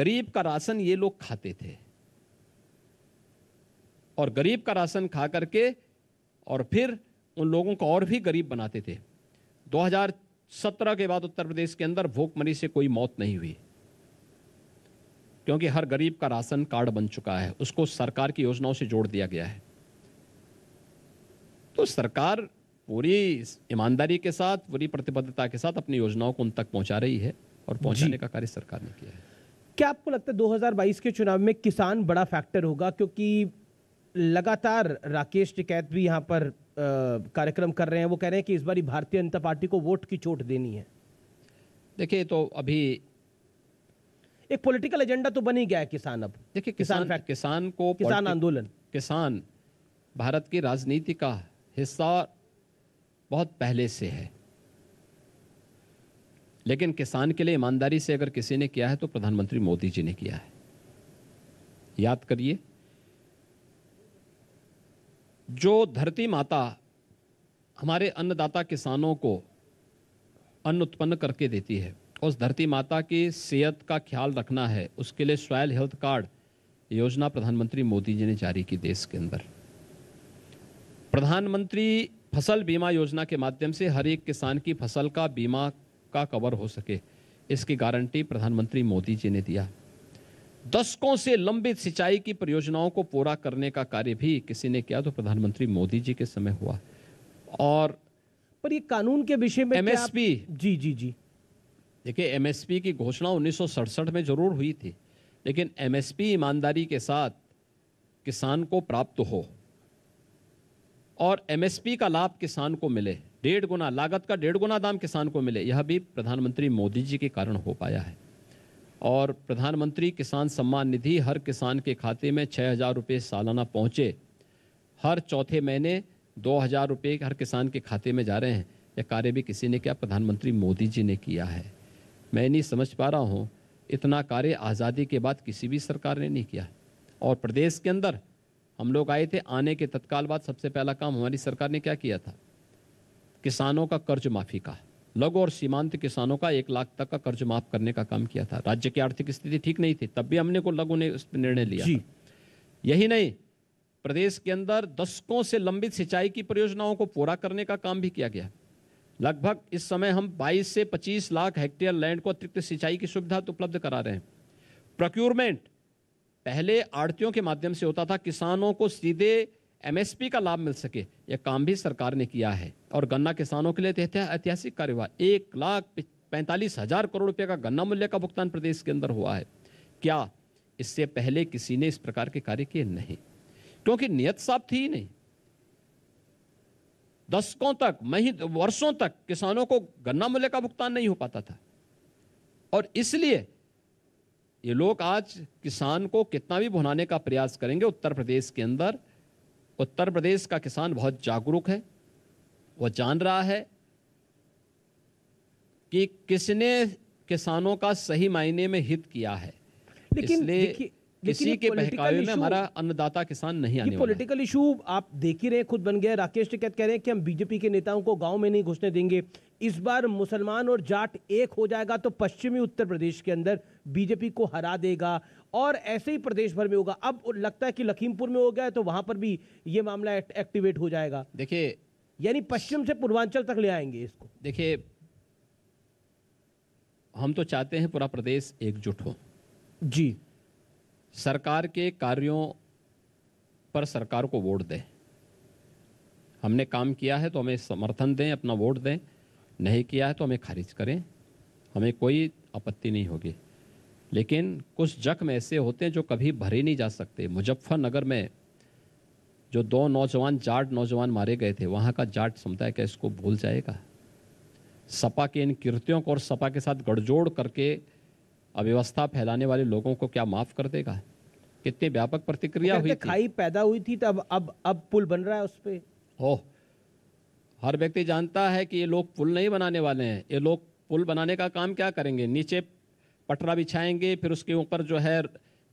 गरीब का राशन ये लोग खाते थे और गरीब का राशन खा करके और फिर उन लोगों को और भी गरीब बनाते थे 2017 के बाद उत्तर प्रदेश के अंदर भूखमरी से कोई मौत नहीं हुई क्योंकि हर गरीब का राशन कार्ड बन चुका है उसको सरकार की योजनाओं से जोड़ दिया गया है तो सरकार पूरी ईमानदारी के साथ पूरी प्रतिबद्धता के साथ अपनी योजनाओं को उन तक पहुंचा रही है और पहुंचाने का कार्य सरकार ने किया है क्या आपको लगता है 2022 के चुनाव में किसान बड़ा फैक्टर होगा क्योंकि लगातार राकेश टिकैत भी यहाँ पर कार्यक्रम कर रहे हैं वो कह रहे हैं कि इस बार भारतीय जनता पार्टी को वोट की चोट देनी है देखिए तो अभी एक पॉलिटिकल एजेंडा तो बन ही गया है किसान अब देखिए किसान किसान, किसान को किसान आंदोलन किसान भारत की राजनीति का हिस्सा बहुत पहले से है लेकिन किसान के लिए ईमानदारी से अगर किसी ने किया है तो प्रधानमंत्री मोदी जी ने किया है याद करिए जो धरती माता हमारे अन्नदाता किसानों को अन्न उत्पन्न करके देती है उस धरती माता की सेहत का ख्याल रखना है उसके लिए सॉयल हेल्थ कार्ड योजना प्रधानमंत्री मोदी जी ने जारी की देश के अंदर प्रधानमंत्री फसल बीमा योजना के माध्यम से हर एक किसान की फसल का बीमा का कवर हो सके इसकी गारंटी प्रधानमंत्री मोदी जी ने दिया दशकों से लंबित सिंचाई की परियोजनाओं को पूरा करने का कार्य भी किसी ने किया तो प्रधानमंत्री मोदी जी के समय हुआ और पर ये कानून के विषय में एमएसपी जी जी जी देखिए एमएसपी की घोषणा उन्नीस में जरूर हुई थी लेकिन एमएसपी ईमानदारी के साथ किसान को प्राप्त हो और एमएसपी का लाभ किसान को मिले डेढ़ गुना लागत का डेढ़ गुना दाम किसान को मिले यह भी प्रधानमंत्री मोदी जी के कारण हो पाया है और प्रधानमंत्री किसान सम्मान निधि हर किसान के खाते में छः हज़ार रुपये सालाना पहुँचे हर चौथे महीने दो हज़ार रुपये हर किसान के खाते में जा रहे हैं यह कार्य भी किसी ने किया प्रधानमंत्री मोदी जी ने किया है मैं नहीं समझ पा रहा हूँ इतना कार्य आज़ादी के बाद किसी भी सरकार ने नहीं किया और प्रदेश के अंदर हम लोग आए थे आने के तत्काल बाद सबसे पहला काम हमारी सरकार ने क्या किया था किसानों का कर्ज माफ़ी का लघु और सीमांत किसानों का एक लाख तक का कर्ज माफ करने का काम किया था राज्य की आर्थिक स्थिति ठीक नहीं थी तब भी हमने को लघु ने निर्णय लिया यही नहीं प्रदेश के अंदर दशकों से लंबित सिंचाई की परियोजनाओं को पूरा करने का काम भी किया गया लगभग इस समय हम 22 से 25 लाख हेक्टेयर लैंड को अतिरिक्त सिंचाई की सुविधा तो उपलब्ध करा रहे हैं प्रोक्योरमेंट पहले आड़तियों के माध्यम से होता था किसानों को सीधे एमएसपी का लाभ मिल सके यह काम भी सरकार ने किया है और गन्ना किसानों के लिए ऐतिहासिक कार्य हुआ एक लाख पैंतालीस हजार करोड़ रुपये का गन्ना मूल्य का भुगतान प्रदेश के अंदर हुआ है क्या इससे पहले किसी ने इस प्रकार के कार्य किए नहीं क्योंकि नियत साफ थी ही नहीं दशकों तक मही तो वर्षों तक किसानों को गन्ना मूल्य का भुगतान नहीं हो पाता था और इसलिए ये लोग आज किसान को कितना भी भुनाने का प्रयास करेंगे उत्तर प्रदेश के अंदर उत्तर प्रदेश का किसान बहुत जागरूक है वह जान रहा है कि किसने किसानों का सही मायने में हित किया है लेकिन किसी के बहकावे में हमारा अन्नदाता किसान नहीं आने पॉलिटिकल इशू आप देख ही रहे खुद बन गया राकेश टिकैत कह रहे हैं कि हम बीजेपी के नेताओं को गांव में नहीं घुसने देंगे इस बार मुसलमान और जाट एक हो जाएगा तो पश्चिमी उत्तर प्रदेश के अंदर बीजेपी को हरा देगा और ऐसे ही प्रदेश भर में होगा अब लगता है कि लखीमपुर में हो गया तो वहां पर भी ये मामला एक्टिवेट हो जाएगा देखिए यानी पश्चिम से पूर्वांचल तक ले आएंगे इसको देखिए हम तो चाहते हैं पूरा प्रदेश एकजुट हो जी सरकार के कार्यों पर सरकार को वोट दें हमने काम किया है तो हमें समर्थन दें अपना वोट दें नहीं किया है तो हमें खारिज करें हमें कोई आपत्ति नहीं होगी लेकिन कुछ जख्म ऐसे होते हैं जो कभी भरे नहीं जा सकते मुजफ्फरनगर में जो दो नौजवान जाट नौजवान मारे गए थे वहाँ का जाट समुदाय क्या इसको भूल जाएगा सपा के इन कृत्यों को और सपा के साथ गड़जोड़ करके अव्यवस्था फैलाने वाले लोगों को क्या माफ़ कर देगा कितनी व्यापक प्रतिक्रिया हुई खाई पैदा हुई थी तब अब अब पुल बन रहा है उस पर हो हर व्यक्ति जानता है कि ये लोग पुल नहीं बनाने वाले हैं ये लोग पुल बनाने का काम क्या करेंगे नीचे पटरा बिछाएंगे फिर उसके ऊपर जो है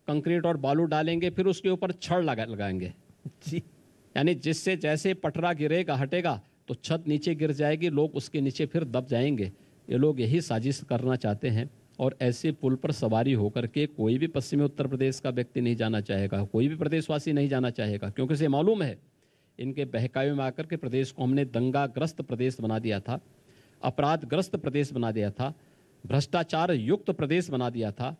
कंक्रीट और बालू डालेंगे फिर उसके ऊपर छड़ लगा लगाएंगे जी यानी जिससे जैसे पटरा गिरेगा हटेगा तो छत नीचे गिर जाएगी लोग उसके नीचे फिर दब जाएंगे ये लोग यही साजिश करना चाहते हैं और ऐसे पुल पर सवारी होकर के कोई भी पश्चिमी उत्तर प्रदेश का व्यक्ति नहीं जाना चाहेगा कोई भी प्रदेशवासी नहीं जाना चाहेगा क्योंकि इसे मालूम है इनके बहकावे में आकर के प्रदेश को हमने दंगाग्रस्त प्रदेश बना दिया था अपराधग्रस्त प्रदेश बना दिया था भ्रष्टाचार युक्त प्रदेश बना दिया था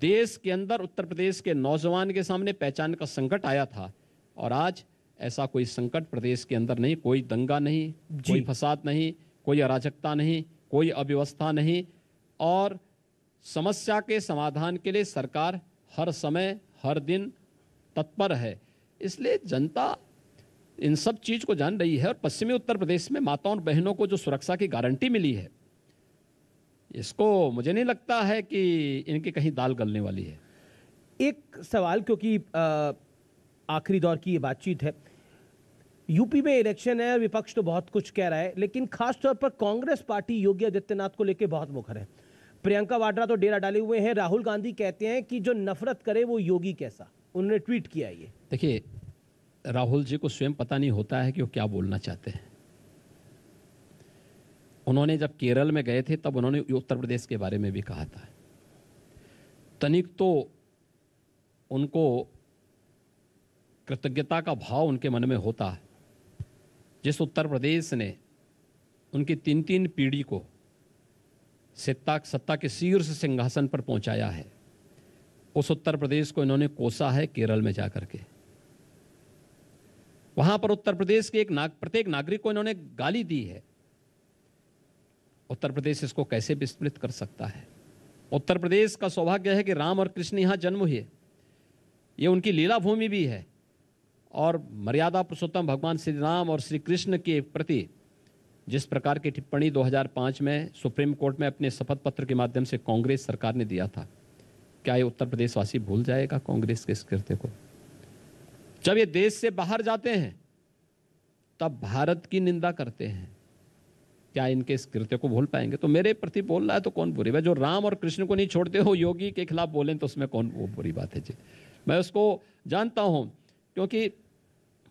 देश के अंदर उत्तर प्रदेश के नौजवान के सामने पहचान का संकट आया था और आज ऐसा कोई संकट प्रदेश के अंदर नहीं कोई दंगा नहीं कोई फसाद नहीं कोई अराजकता नहीं कोई अव्यवस्था नहीं और समस्या के समाधान के लिए सरकार हर समय हर दिन तत्पर है इसलिए जनता इन सब चीज़ को जान रही है और पश्चिमी उत्तर प्रदेश में माताओं और बहनों को जो सुरक्षा की गारंटी मिली है इसको मुझे नहीं लगता है कि इनकी कहीं दाल गलने वाली है एक सवाल क्योंकि आखिरी दौर की ये बातचीत है यूपी में इलेक्शन है और विपक्ष तो बहुत कुछ कह रहा है लेकिन खासतौर पर कांग्रेस पार्टी योगी आदित्यनाथ को लेकर बहुत मुखर है प्रियंका वाड्रा तो डेरा डाले हुए हैं राहुल गांधी कहते हैं कि जो नफरत करे वो योगी कैसा उन्होंने ट्वीट किया ये देखिए राहुल जी को स्वयं पता नहीं होता है कि वो क्या बोलना चाहते हैं उन्होंने जब केरल में गए थे तब उन्होंने उत्तर प्रदेश के बारे में भी कहा था तनिक तो उनको कृतज्ञता का भाव उनके मन में होता है जिस उत्तर प्रदेश ने उनकी तीन तीन पीढ़ी को सत्ता सत्ता के शीर्ष सिंहासन पर पहुंचाया है उस उत्तर प्रदेश को इन्होंने कोसा है केरल में जाकर के वहां पर उत्तर प्रदेश के एक नाग प्रत्येक नागरिक को इन्होंने गाली दी है उत्तर प्रदेश इसको कैसे विस्तृत कर सकता है उत्तर प्रदेश का सौभाग्य है कि राम और कृष्ण यहाँ जन्म हुए ये उनकी लीला भूमि भी है और मर्यादा पुरुषोत्तम भगवान श्री राम और श्री कृष्ण के प्रति जिस प्रकार की टिप्पणी 2005 में सुप्रीम कोर्ट में अपने शपथ पत्र के माध्यम से कांग्रेस सरकार ने दिया था क्या ये उत्तर प्रदेशवासी भूल जाएगा कांग्रेस के इस कृत्य को जब ये देश से बाहर जाते हैं तब भारत की निंदा करते हैं क्या इनके इस कृत्य को भूल पाएंगे तो मेरे प्रति बोल रहा है तो कौन बुरी बात जो राम और कृष्ण को नहीं छोड़ते हो योगी के खिलाफ बोलें तो उसमें कौन वो बुरी बात है जी मैं उसको जानता हूँ क्योंकि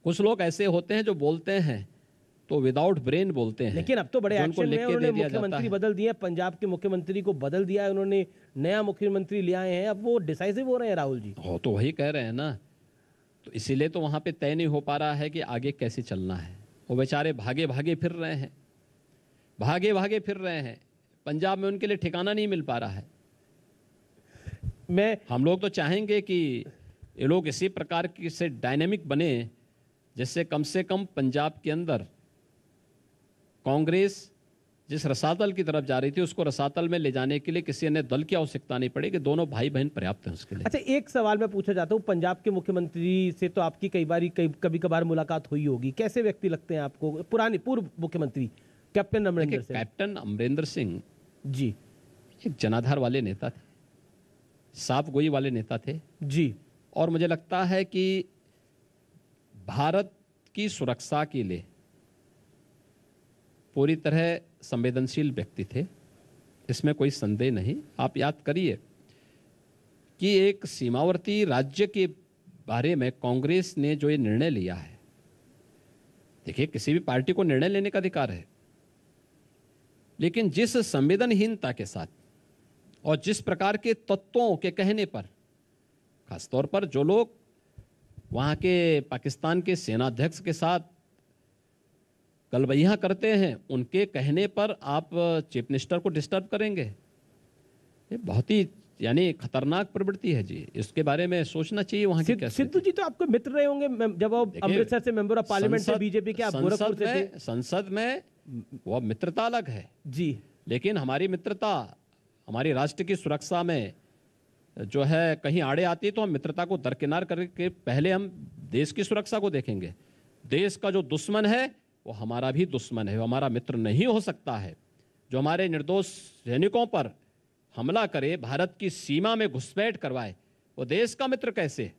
कुछ लोग ऐसे होते हैं जो बोलते हैं तो विदाउट ब्रेन बोलते हैं लेकिन अब तो बड़े एक्शन में उन्होंने मुख्यमंत्री बदल दिए पंजाब के मुख्यमंत्री को बदल दिया है उन्होंने नया मुख्यमंत्री ले आए हैं अब वो डिसाइसिव हो रहे हैं राहुल जी हो तो वही कह रहे हैं ना तो इसीलिए तो वहाँ पे तय नहीं हो पा रहा है कि आगे कैसे चलना है वो बेचारे भागे भागे फिर रहे हैं भागे भागे फिर रहे हैं पंजाब में उनके लिए ठिकाना नहीं मिल पा रहा है मैं हम लोग तो चाहेंगे कि ये लोग इसी प्रकार की से डायनेमिक बने जिससे कम से कम पंजाब के अंदर कांग्रेस जिस रसातल की तरफ जा रही थी उसको रसातल में ले जाने के लिए किसी अन्य दल की आवश्यकता नहीं पड़ेगी दोनों भाई बहन पर्याप्त हैं उसके लिए अच्छा एक सवाल मैं पूछना चाहता हूँ पंजाब के मुख्यमंत्री से तो आपकी कई बार कभी कभार मुलाकात हुई होगी कैसे व्यक्ति लगते हैं आपको पुराने पूर्व मुख्यमंत्री कैप्टन अमरिंदर सिंह कैप्टन अमरिंदर सिंह जी एक जनाधार वाले नेता थे साफ गोई वाले नेता थे जी और मुझे लगता है कि भारत की सुरक्षा के लिए पूरी तरह संवेदनशील व्यक्ति थे इसमें कोई संदेह नहीं आप याद करिए कि एक सीमावर्ती राज्य के बारे में कांग्रेस ने जो ये निर्णय लिया है देखिए किसी भी पार्टी को निर्णय लेने का अधिकार है लेकिन जिस संवेदनहीनता के साथ और जिस प्रकार के तत्वों के कहने पर खासतौर पर जो लोग वहाँ के पाकिस्तान के सेनाध्यक्ष के साथ कलवैया करते हैं उनके कहने पर आप चीफ मिनिस्टर को डिस्टर्ब करेंगे ये बहुत ही यानी खतरनाक प्रवृत्ति है जी इसके बारे में सोचना चाहिए वहाँ सिद्ध, सिद्धू जी तो आपको मित्र रहे होंगे जब आप अमृतसर से मेंबर ऑफ पार्लियामेंट से बीजेपी के आप संसद में संसद में वो मित्रता अलग है जी लेकिन हमारी मित्रता हमारी राष्ट्र की सुरक्षा में जो है कहीं आड़े आती है तो हम मित्रता को दरकिनार करके पहले हम देश की सुरक्षा को देखेंगे देश का जो दुश्मन है वो हमारा भी दुश्मन है वो हमारा मित्र नहीं हो सकता है जो हमारे निर्दोष सैनिकों पर हमला करे भारत की सीमा में घुसपैठ करवाए वो देश का मित्र कैसे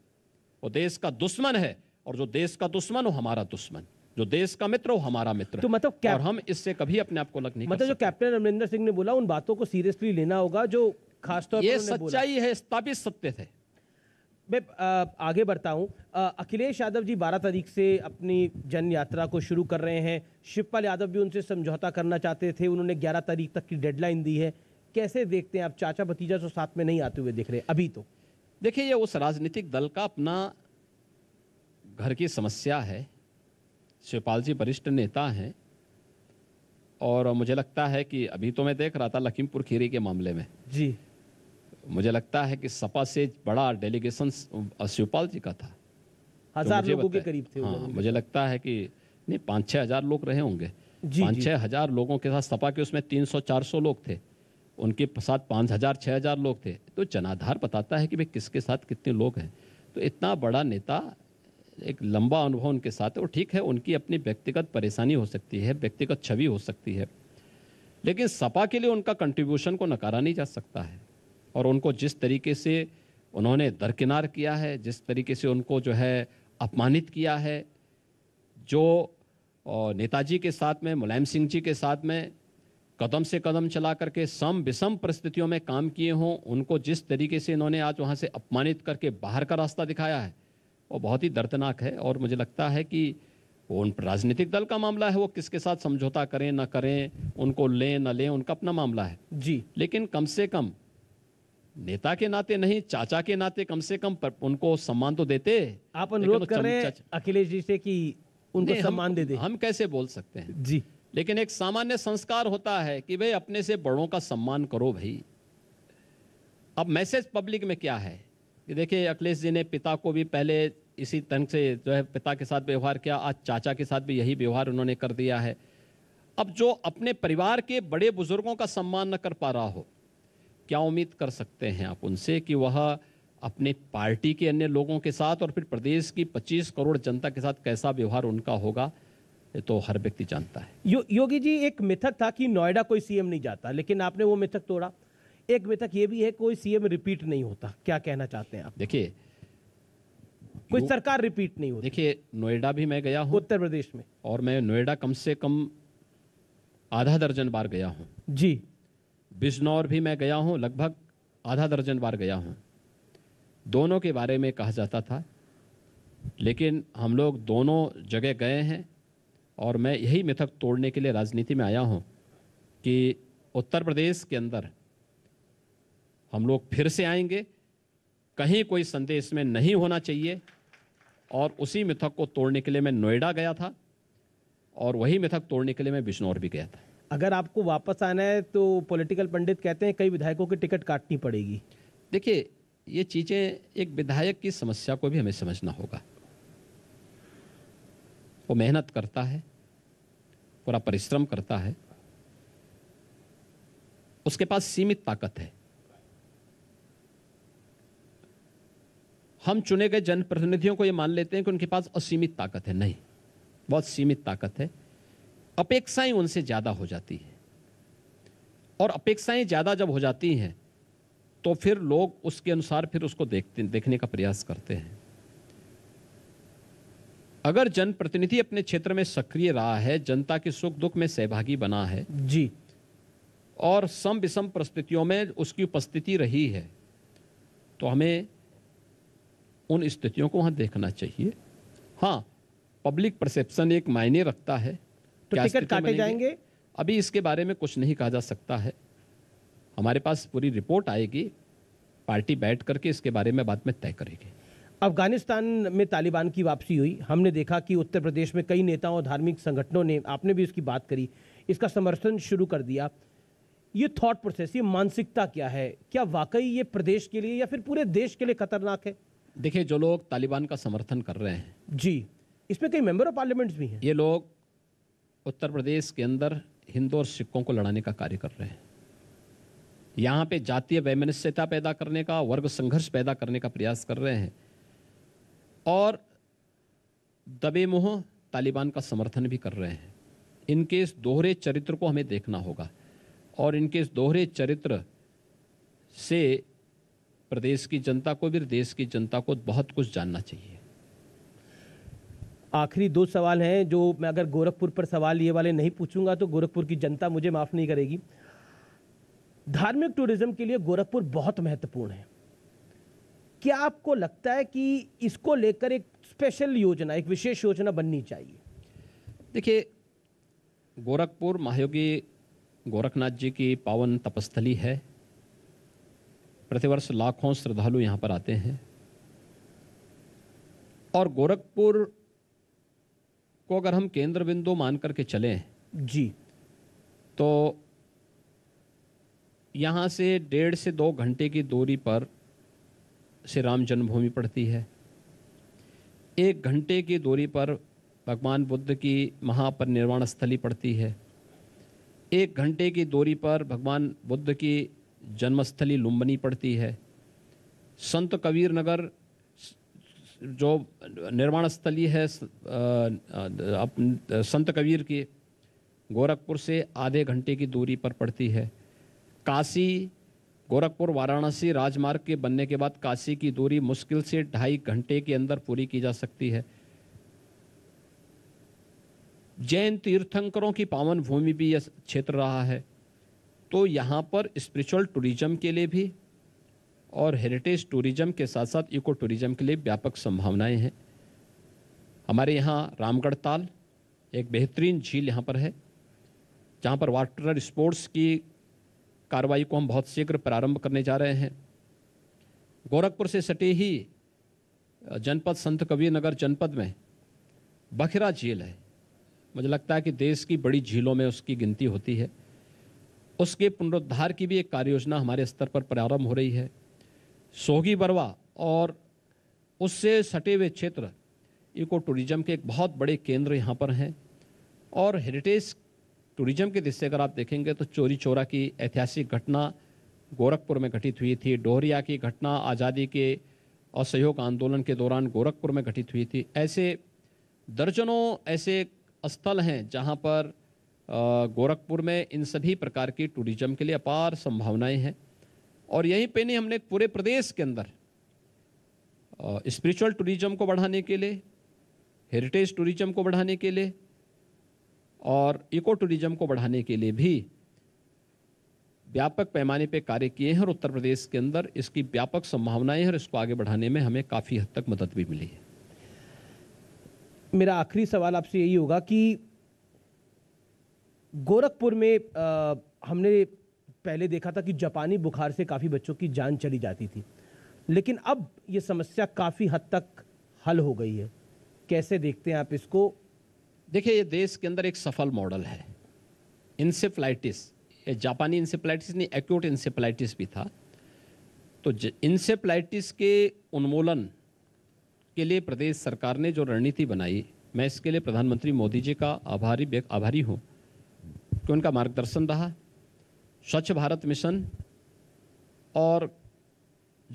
वो देश का दुश्मन है और जो देश का दुश्मन वो हमारा दुश्मन जो देश का मित्र हो हमारा मित्र तो मतलब क्या और हम इससे कभी अपने आप को अलग नहीं मतलब जो कैप्टन अमरिंदर सिंह ने बोला उन बातों को सीरियसली लेना होगा जो खासतौर पर सच्चाई है स्थापित सत्य थे मैं आगे बढ़ता हूँ अखिलेश यादव जी 12 तारीख से अपनी जन यात्रा को शुरू कर रहे हैं शिवपाल यादव भी उनसे समझौता करना चाहते थे उन्होंने 11 तारीख तक की डेडलाइन दी है कैसे देखते हैं आप चाचा भतीजा जो तो साथ में नहीं आते हुए दिख रहे अभी तो देखिए ये उस राजनीतिक दल का अपना घर की समस्या है शिवपाल जी वरिष्ठ नेता हैं और मुझे लगता है कि अभी तो मैं देख रहा था लखीमपुर खीरी के मामले में जी मुझे लगता है कि सपा से बड़ा डेलीगेशन शिवपाल जी का था तो हजार लोगों के करीब थे हाँ, मुझे लगता है कि नहीं पाँच छः हजार लोग रहे होंगे पाँच छः हजार लोगों के साथ सपा के उसमें तीन सौ चार सौ लोग थे उनके साथ पाँच हजार छः हजार लोग थे तो जनाधार बताता है कि भाई किसके साथ कितने लोग हैं तो इतना बड़ा नेता एक लंबा अनुभव उनके साथ है और ठीक है उनकी अपनी व्यक्तिगत परेशानी हो सकती है व्यक्तिगत छवि हो सकती है लेकिन सपा के लिए उनका कंट्रीब्यूशन को नकारा नहीं जा सकता है और उनको जिस तरीके से उन्होंने दरकिनार किया है जिस तरीके से उनको जो है अपमानित किया है जो नेताजी के साथ में मुलायम सिंह जी के साथ में कदम से कदम चला करके सम विषम परिस्थितियों में काम किए हों उनको जिस तरीके से इन्होंने आज वहाँ से अपमानित करके बाहर का रास्ता दिखाया है वो बहुत ही दर्दनाक है और मुझे लगता है कि वो उन राजनीतिक दल का मामला है वो किसके साथ समझौता करें ना करें उनको लें ना लें उनका अपना मामला है जी लेकिन कम से कम नेता के नाते नहीं चाचा के नाते कम से कम पर उनको सम्मान तो देते आप अनुरोध कर रहे हैं अखिलेश जी से कि उनको सम्मान दे दे हम कैसे बोल सकते हैं जी लेकिन एक सामान्य संस्कार होता है कि भाई अपने से बड़ों का सम्मान करो भाई अब मैसेज पब्लिक में क्या है कि देखिए अखिलेश जी ने पिता को भी पहले इसी तन से जो है पिता के साथ व्यवहार किया आज चाचा के साथ भी यही व्यवहार उन्होंने कर दिया है अब जो अपने परिवार के बड़े बुजुर्गों का सम्मान न कर पा रहा हो क्या उम्मीद कर सकते हैं आप उनसे कि वह अपने पार्टी के अन्य लोगों के साथ और फिर प्रदेश की 25 करोड़ जनता के साथ कैसा व्यवहार उनका होगा ये तो हर व्यक्ति जानता है यो, योगी जी एक मिथक था कि नोएडा कोई सीएम नहीं जाता लेकिन आपने वो मिथक तोड़ा एक मिथक ये भी है कोई सीएम रिपीट नहीं होता क्या कहना चाहते हैं आप देखिए कोई सरकार रिपीट नहीं होती देखिए नोएडा भी मैं गया हूँ उत्तर प्रदेश में और मैं नोएडा कम से कम आधा दर्जन बार गया हूँ जी बिजनौर भी मैं गया हूँ लगभग आधा दर्जन बार गया हूँ दोनों के बारे में कहा जाता था लेकिन हम लोग दोनों जगह गए हैं और मैं यही मिथक तोड़ने के लिए राजनीति में आया हूँ कि उत्तर प्रदेश के अंदर हम लोग फिर से आएंगे कहीं कोई संदेश में नहीं होना चाहिए और उसी मिथक को तोड़ने के लिए मैं नोएडा गया था और वही मिथक तोड़ने के लिए मैं बिजनौर भी गया था अगर आपको वापस आना है तो पॉलिटिकल पंडित कहते हैं कई विधायकों की टिकट काटनी पड़ेगी देखिए ये चीज़ें एक विधायक की समस्या को भी हमें समझना होगा वो मेहनत करता है पूरा परिश्रम करता है उसके पास सीमित ताकत है हम चुने गए जनप्रतिनिधियों को ये मान लेते हैं कि उनके पास असीमित ताकत है नहीं बहुत सीमित ताकत है अपेक्षाएं उनसे ज़्यादा हो जाती है और अपेक्षाएं ज़्यादा जब हो जाती हैं तो फिर लोग उसके अनुसार फिर उसको देखते देखने का प्रयास करते हैं अगर जनप्रतिनिधि अपने क्षेत्र में सक्रिय रहा है जनता के सुख दुख में सहभागी बना है जी और सम विषम परिस्थितियों में उसकी उपस्थिति रही है तो हमें उन स्थितियों को वहाँ देखना चाहिए हाँ पब्लिक परसेप्शन एक मायने रखता है तो टिकट काटे जाएंगे अभी इसके बारे में कुछ नहीं कहा जा सकता है हमारे पास पूरी रिपोर्ट आएगी पार्टी बैठ करके इसके बारे में बाद में तय करेगी अफगानिस्तान में तालिबान की वापसी हुई हमने देखा कि उत्तर प्रदेश में कई नेताओं और धार्मिक संगठनों ने आपने भी उसकी बात करी इसका समर्थन शुरू कर दिया ये थॉट प्रोसेस ये मानसिकता क्या है क्या वाकई ये प्रदेश के लिए या फिर पूरे देश के लिए खतरनाक है देखिए जो लोग तालिबान का समर्थन कर रहे हैं जी इसमें कई मेंबर ऑफ पार्लियामेंट्स भी हैं ये लोग उत्तर प्रदेश के अंदर हिंदू और सिखों को लड़ाने का कार्य कर रहे हैं यहाँ पे जातीय वैमनस्यता पैदा करने का वर्ग संघर्ष पैदा करने का प्रयास कर रहे हैं और दबे मुँह तालिबान का समर्थन भी कर रहे हैं इनके इस दोहरे चरित्र को हमें देखना होगा और इनके इस दोहरे चरित्र से प्रदेश की जनता को भी देश की जनता को बहुत कुछ जानना चाहिए आखिरी दो सवाल हैं जो मैं अगर गोरखपुर पर सवाल ये वाले नहीं पूछूंगा तो गोरखपुर की जनता मुझे माफ़ नहीं करेगी धार्मिक टूरिज्म के लिए गोरखपुर बहुत महत्वपूर्ण है क्या आपको लगता है कि इसको लेकर एक स्पेशल योजना एक विशेष योजना बननी चाहिए देखिए गोरखपुर महायोगी गोरखनाथ जी की पावन तपस्थली है प्रतिवर्ष लाखों श्रद्धालु यहाँ पर आते हैं और गोरखपुर को अगर हम केंद्र बिंदु मान करके चलें जी तो यहाँ से डेढ़ से दो घंटे की दूरी पर श्री राम जन्मभूमि पड़ती है एक घंटे की दूरी पर भगवान बुद्ध की महापरिनिर्वाण स्थली पड़ती है एक घंटे की दूरी पर भगवान बुद्ध की जन्मस्थली लुम्बनी पड़ती है संत कबीर नगर जो निर्माण स्थली है संत कबीर की गोरखपुर से आधे घंटे की दूरी पर पड़ती है काशी गोरखपुर वाराणसी राजमार्ग के बनने के बाद काशी की दूरी मुश्किल से ढाई घंटे के अंदर पूरी की जा सकती है जैन तीर्थंकरों की पावन भूमि भी यह क्षेत्र रहा है तो यहाँ पर स्पिरिचुअल टूरिज्म के लिए भी और हेरिटेज टूरिज्म के साथ साथ इको टूरिज्म के लिए व्यापक संभावनाएं हैं हमारे यहाँ रामगढ़ ताल एक बेहतरीन झील यहाँ पर है जहाँ पर वाटर स्पोर्ट्स की कार्रवाई को हम बहुत शीघ्र प्रारंभ करने जा रहे हैं गोरखपुर से सटे ही जनपद संत कबीर नगर जनपद में बखरा झील है मुझे लगता है कि देश की बड़ी झीलों में उसकी गिनती होती है उसके पुनरुद्धार की भी एक कार्य योजना हमारे स्तर पर प्रारंभ हो रही है सोगी बरवा और उससे सटे हुए क्षेत्र इको टूरिज्म के एक बहुत बड़े केंद्र यहाँ पर हैं और हेरिटेज टूरिज्म के दृष्टि अगर आप देखेंगे तो चोरी चोरा की ऐतिहासिक घटना गोरखपुर में घटित हुई थी डोहरिया की घटना आज़ादी के असहयोग आंदोलन के दौरान गोरखपुर में घटित हुई थी ऐसे दर्जनों ऐसे स्थल हैं जहाँ पर गोरखपुर में इन सभी प्रकार की टूरिज्म के लिए अपार संभावनाएं हैं और यहीं पे नहीं हमने पूरे प्रदेश के अंदर स्पिरिचुअल टूरिज्म को बढ़ाने के लिए हेरिटेज टूरिज्म को बढ़ाने के लिए और इको टूरिज्म को बढ़ाने के लिए भी व्यापक पैमाने पे कार्य किए हैं और उत्तर प्रदेश के अंदर इसकी व्यापक संभावनाएं हैं और इसको आगे बढ़ाने में हमें काफ़ी हद तक मदद भी मिली है मेरा आखिरी सवाल आपसे यही होगा कि गोरखपुर में आ, हमने पहले देखा था कि जापानी बुखार से काफ़ी बच्चों की जान चली जाती थी लेकिन अब ये समस्या काफ़ी हद तक हल हो गई है कैसे देखते हैं आप इसको देखिए ये देश के अंदर एक सफल मॉडल है इंसेफ्लाइटिस जापानी इंसेफ्लाइटिस नहीं एक्यूट इंसेफ्लाइटिस भी था तो इंसेफ्लाइटिस के उन्मूलन के लिए प्रदेश सरकार ने जो रणनीति बनाई मैं इसके लिए प्रधानमंत्री मोदी जी का आभारी आभारी हूँ कि उनका मार्गदर्शन रहा स्वच्छ भारत मिशन और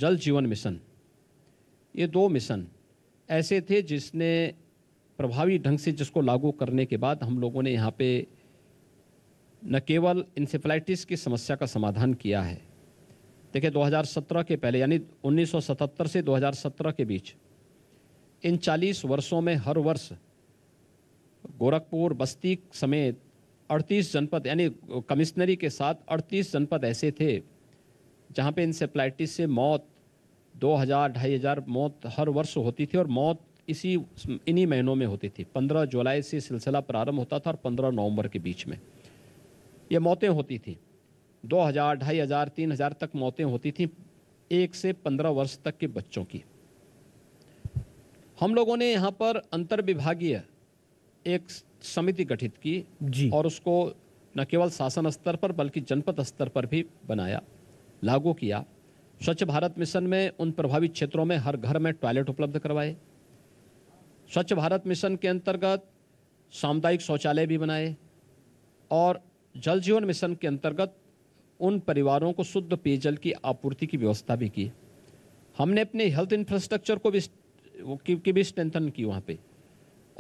जल जीवन मिशन ये दो मिशन ऐसे थे जिसने प्रभावी ढंग से जिसको लागू करने के बाद हम लोगों ने यहाँ पे न केवल इंसेफ्लाइटिस की समस्या का समाधान किया है देखिए 2017 के पहले यानी 1977 से 2017 के बीच इन 40 वर्षों में हर वर्ष गोरखपुर बस्ती समेत अड़तीस जनपद यानी कमिश्नरी के साथ अड़तीस जनपद ऐसे थे जहाँ पे इंसेप्लाइटिस से मौत दो हज़ार ढाई हज़ार मौत हर वर्ष होती थी और मौत इसी इन्हीं महीनों में होती थी पंद्रह जुलाई से सिलसिला प्रारंभ होता था और पंद्रह नवंबर के बीच में ये मौतें होती थी दो हज़ार ढाई हज़ार तीन हज़ार तक मौतें होती थी एक से पंद्रह वर्ष तक के बच्चों की हम लोगों ने यहाँ पर अंतर विभागीय एक समिति गठित की जी और उसको न केवल शासन स्तर पर बल्कि जनपद स्तर पर भी बनाया लागू किया स्वच्छ भारत मिशन में उन प्रभावित क्षेत्रों में हर घर में टॉयलेट उपलब्ध करवाए स्वच्छ भारत मिशन के अंतर्गत सामुदायिक शौचालय भी बनाए और जल जीवन मिशन के अंतर्गत उन परिवारों को शुद्ध पेयजल की आपूर्ति की व्यवस्था भी की हमने अपने हेल्थ इंफ्रास्ट्रक्चर को भी की, की भी स्ट्रेंथन की वहाँ पे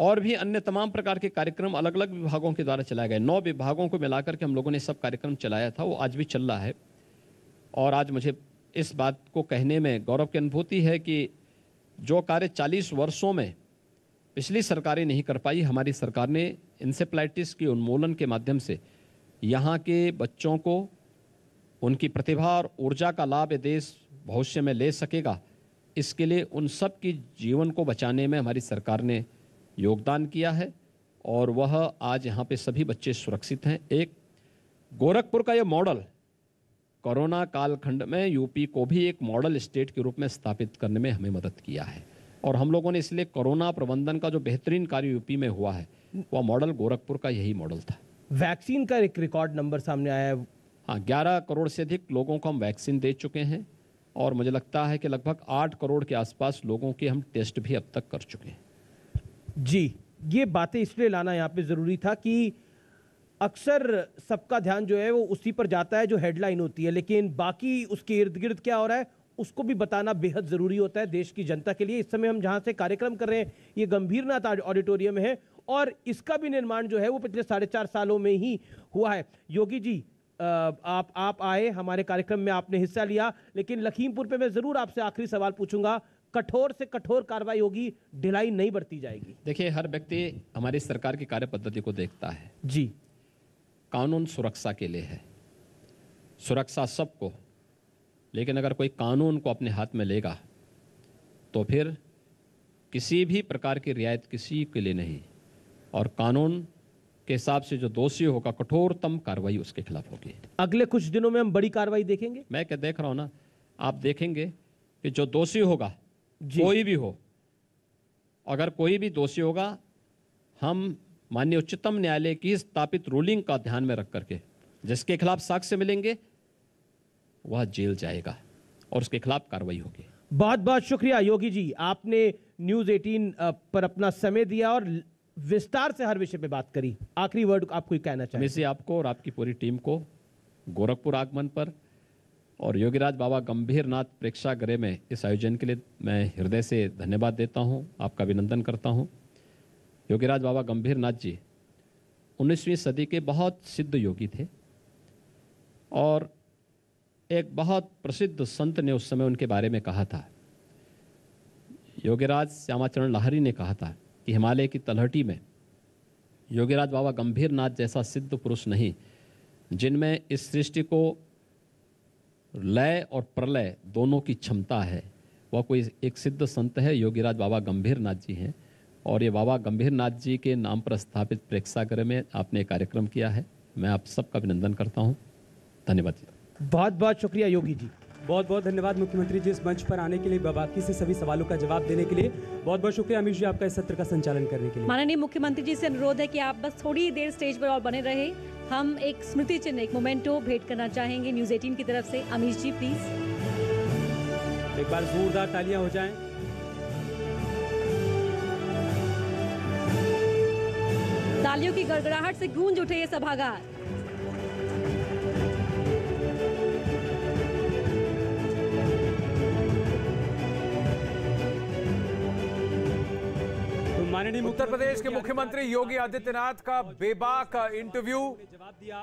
और भी अन्य तमाम प्रकार के कार्यक्रम अलग अलग विभागों के द्वारा चलाए गए नौ विभागों को मिलाकर के हम लोगों ने सब कार्यक्रम चलाया था वो आज भी चल रहा है और आज मुझे इस बात को कहने में गौरव की अनुभूति है कि जो कार्य 40 वर्षों में पिछली सरकारें नहीं कर पाई हमारी सरकार ने इंसेप्लाइटिस के उन्मूलन के माध्यम से यहाँ के बच्चों को उनकी प्रतिभा और ऊर्जा का लाभ ये देश भविष्य में ले सकेगा इसके लिए उन सब की जीवन को बचाने में हमारी सरकार ने योगदान किया है और वह आज यहाँ पे सभी बच्चे सुरक्षित हैं एक गोरखपुर का यह मॉडल कोरोना कालखंड में यूपी को भी एक मॉडल स्टेट के रूप में स्थापित करने में हमें मदद किया है और हम लोगों ने इसलिए कोरोना प्रबंधन का जो बेहतरीन कार्य यूपी में हुआ है वह मॉडल गोरखपुर का यही मॉडल था वैक्सीन का एक रिकॉर्ड नंबर सामने आया है हाँ ग्यारह करोड़ से अधिक लोगों को हम वैक्सीन दे चुके हैं और मुझे लगता है कि लगभग आठ करोड़ के आसपास लोगों के हम टेस्ट भी अब तक कर चुके हैं जी ये बातें इसलिए लाना यहाँ पे ज़रूरी था कि अक्सर सबका ध्यान जो है वो उसी पर जाता है जो हेडलाइन होती है लेकिन बाकी उसके इर्द गिर्द क्या हो रहा है उसको भी बताना बेहद ज़रूरी होता है देश की जनता के लिए इस समय हम जहाँ से कार्यक्रम कर रहे हैं ये गंभीरनाथ ऑडिटोरियम है और इसका भी निर्माण जो है वो पिछले साढ़े चार सालों में ही हुआ है योगी जी आप आप आए हमारे कार्यक्रम में आपने हिस्सा लिया लेकिन लखीमपुर पे मैं ज़रूर आपसे आखिरी सवाल पूछूंगा कठोर से कठोर कार्रवाई होगी ढिलाई नहीं बरती जाएगी देखिए हर व्यक्ति हमारी सरकार की कार्य पद्धति को देखता है जी कानून सुरक्षा के लिए है सुरक्षा सबको लेकिन अगर कोई कानून को अपने हाथ में लेगा तो फिर किसी भी प्रकार की रियायत किसी के लिए नहीं और कानून के हिसाब से जो दोषी होगा कठोरतम कार्रवाई उसके खिलाफ होगी अगले कुछ दिनों में हम बड़ी कार्रवाई देखेंगे मैं क्या देख रहा हूँ ना आप देखेंगे कि जो दोषी होगा कोई भी हो अगर कोई भी दोषी होगा हम माननीय उच्चतम न्यायालय की स्थापित रूलिंग का ध्यान में रख करके जिसके खिलाफ साक्ष्य मिलेंगे वह जेल जाएगा और उसके खिलाफ कार्रवाई होगी बहुत बहुत शुक्रिया योगी जी आपने न्यूज 18 पर अपना समय दिया और विस्तार से हर विषय पे बात करी आखिरी वर्ड आपको कहना चाहिए आपको और आपकी पूरी टीम को गोरखपुर आगमन पर और योगीराज बाबा गंभीर नाथ प्रेक्षागृह में इस आयोजन के लिए मैं हृदय से धन्यवाद देता हूँ आपका अभिनंदन करता हूँ योगीराज बाबा गंभीर नाथ जी उन्नीसवीं सदी के बहुत सिद्ध योगी थे और एक बहुत प्रसिद्ध संत ने उस समय उनके बारे में कहा था योगीराज श्यामाचरण लाहरी ने कहा था कि हिमालय की तलहटी में योगीराज बाबा गंभीर नाथ जैसा सिद्ध पुरुष नहीं जिनमें इस सृष्टि को लय और प्रलय दोनों की क्षमता है वह कोई एक सिद्ध संत है योगीराज बाबा गंभीर नाथ जी हैं और ये बाबा गंभीर नाथ जी के नाम पर स्थापित प्रेक्षागृह में आपने कार्यक्रम किया है मैं आप सबका अभिनंदन करता हूँ धन्यवाद जी बहुत बहुत शुक्रिया योगी जी बहुत बहुत धन्यवाद मुख्यमंत्री जी इस मंच पर आने के लिए बाकी से सभी सवालों का जवाब देने के लिए बहुत बहुत शुक्रिया अमीश जी आपका इस सत्र का संचालन करने के लिए माननीय मुख्यमंत्री जी से अनुरोध है कि आप बस थोड़ी देर स्टेज पर और बने रहे हम एक स्मृति चिन्ह एक मोमेंटो भेंट करना चाहेंगे न्यूज 18 की तरफ से अमीश जी प्लीज एक बार जोरदार तालियां हो जाएं। तालियों की गड़गड़ाहट से गूंज उठे ये सभागार माननीय उत्तर प्रदेश के मुख्यमंत्री योगी आदित्यनाथ का बेबाक इंटरव्यू जवाब दिया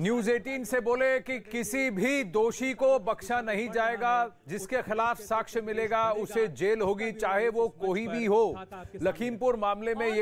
न्यूज 18 से बोले कि किसी भी दोषी को बख्शा नहीं जाएगा जिसके खिलाफ साक्ष्य मिलेगा उसे जेल होगी चाहे वो कोई भी हो लखीमपुर मामले में ये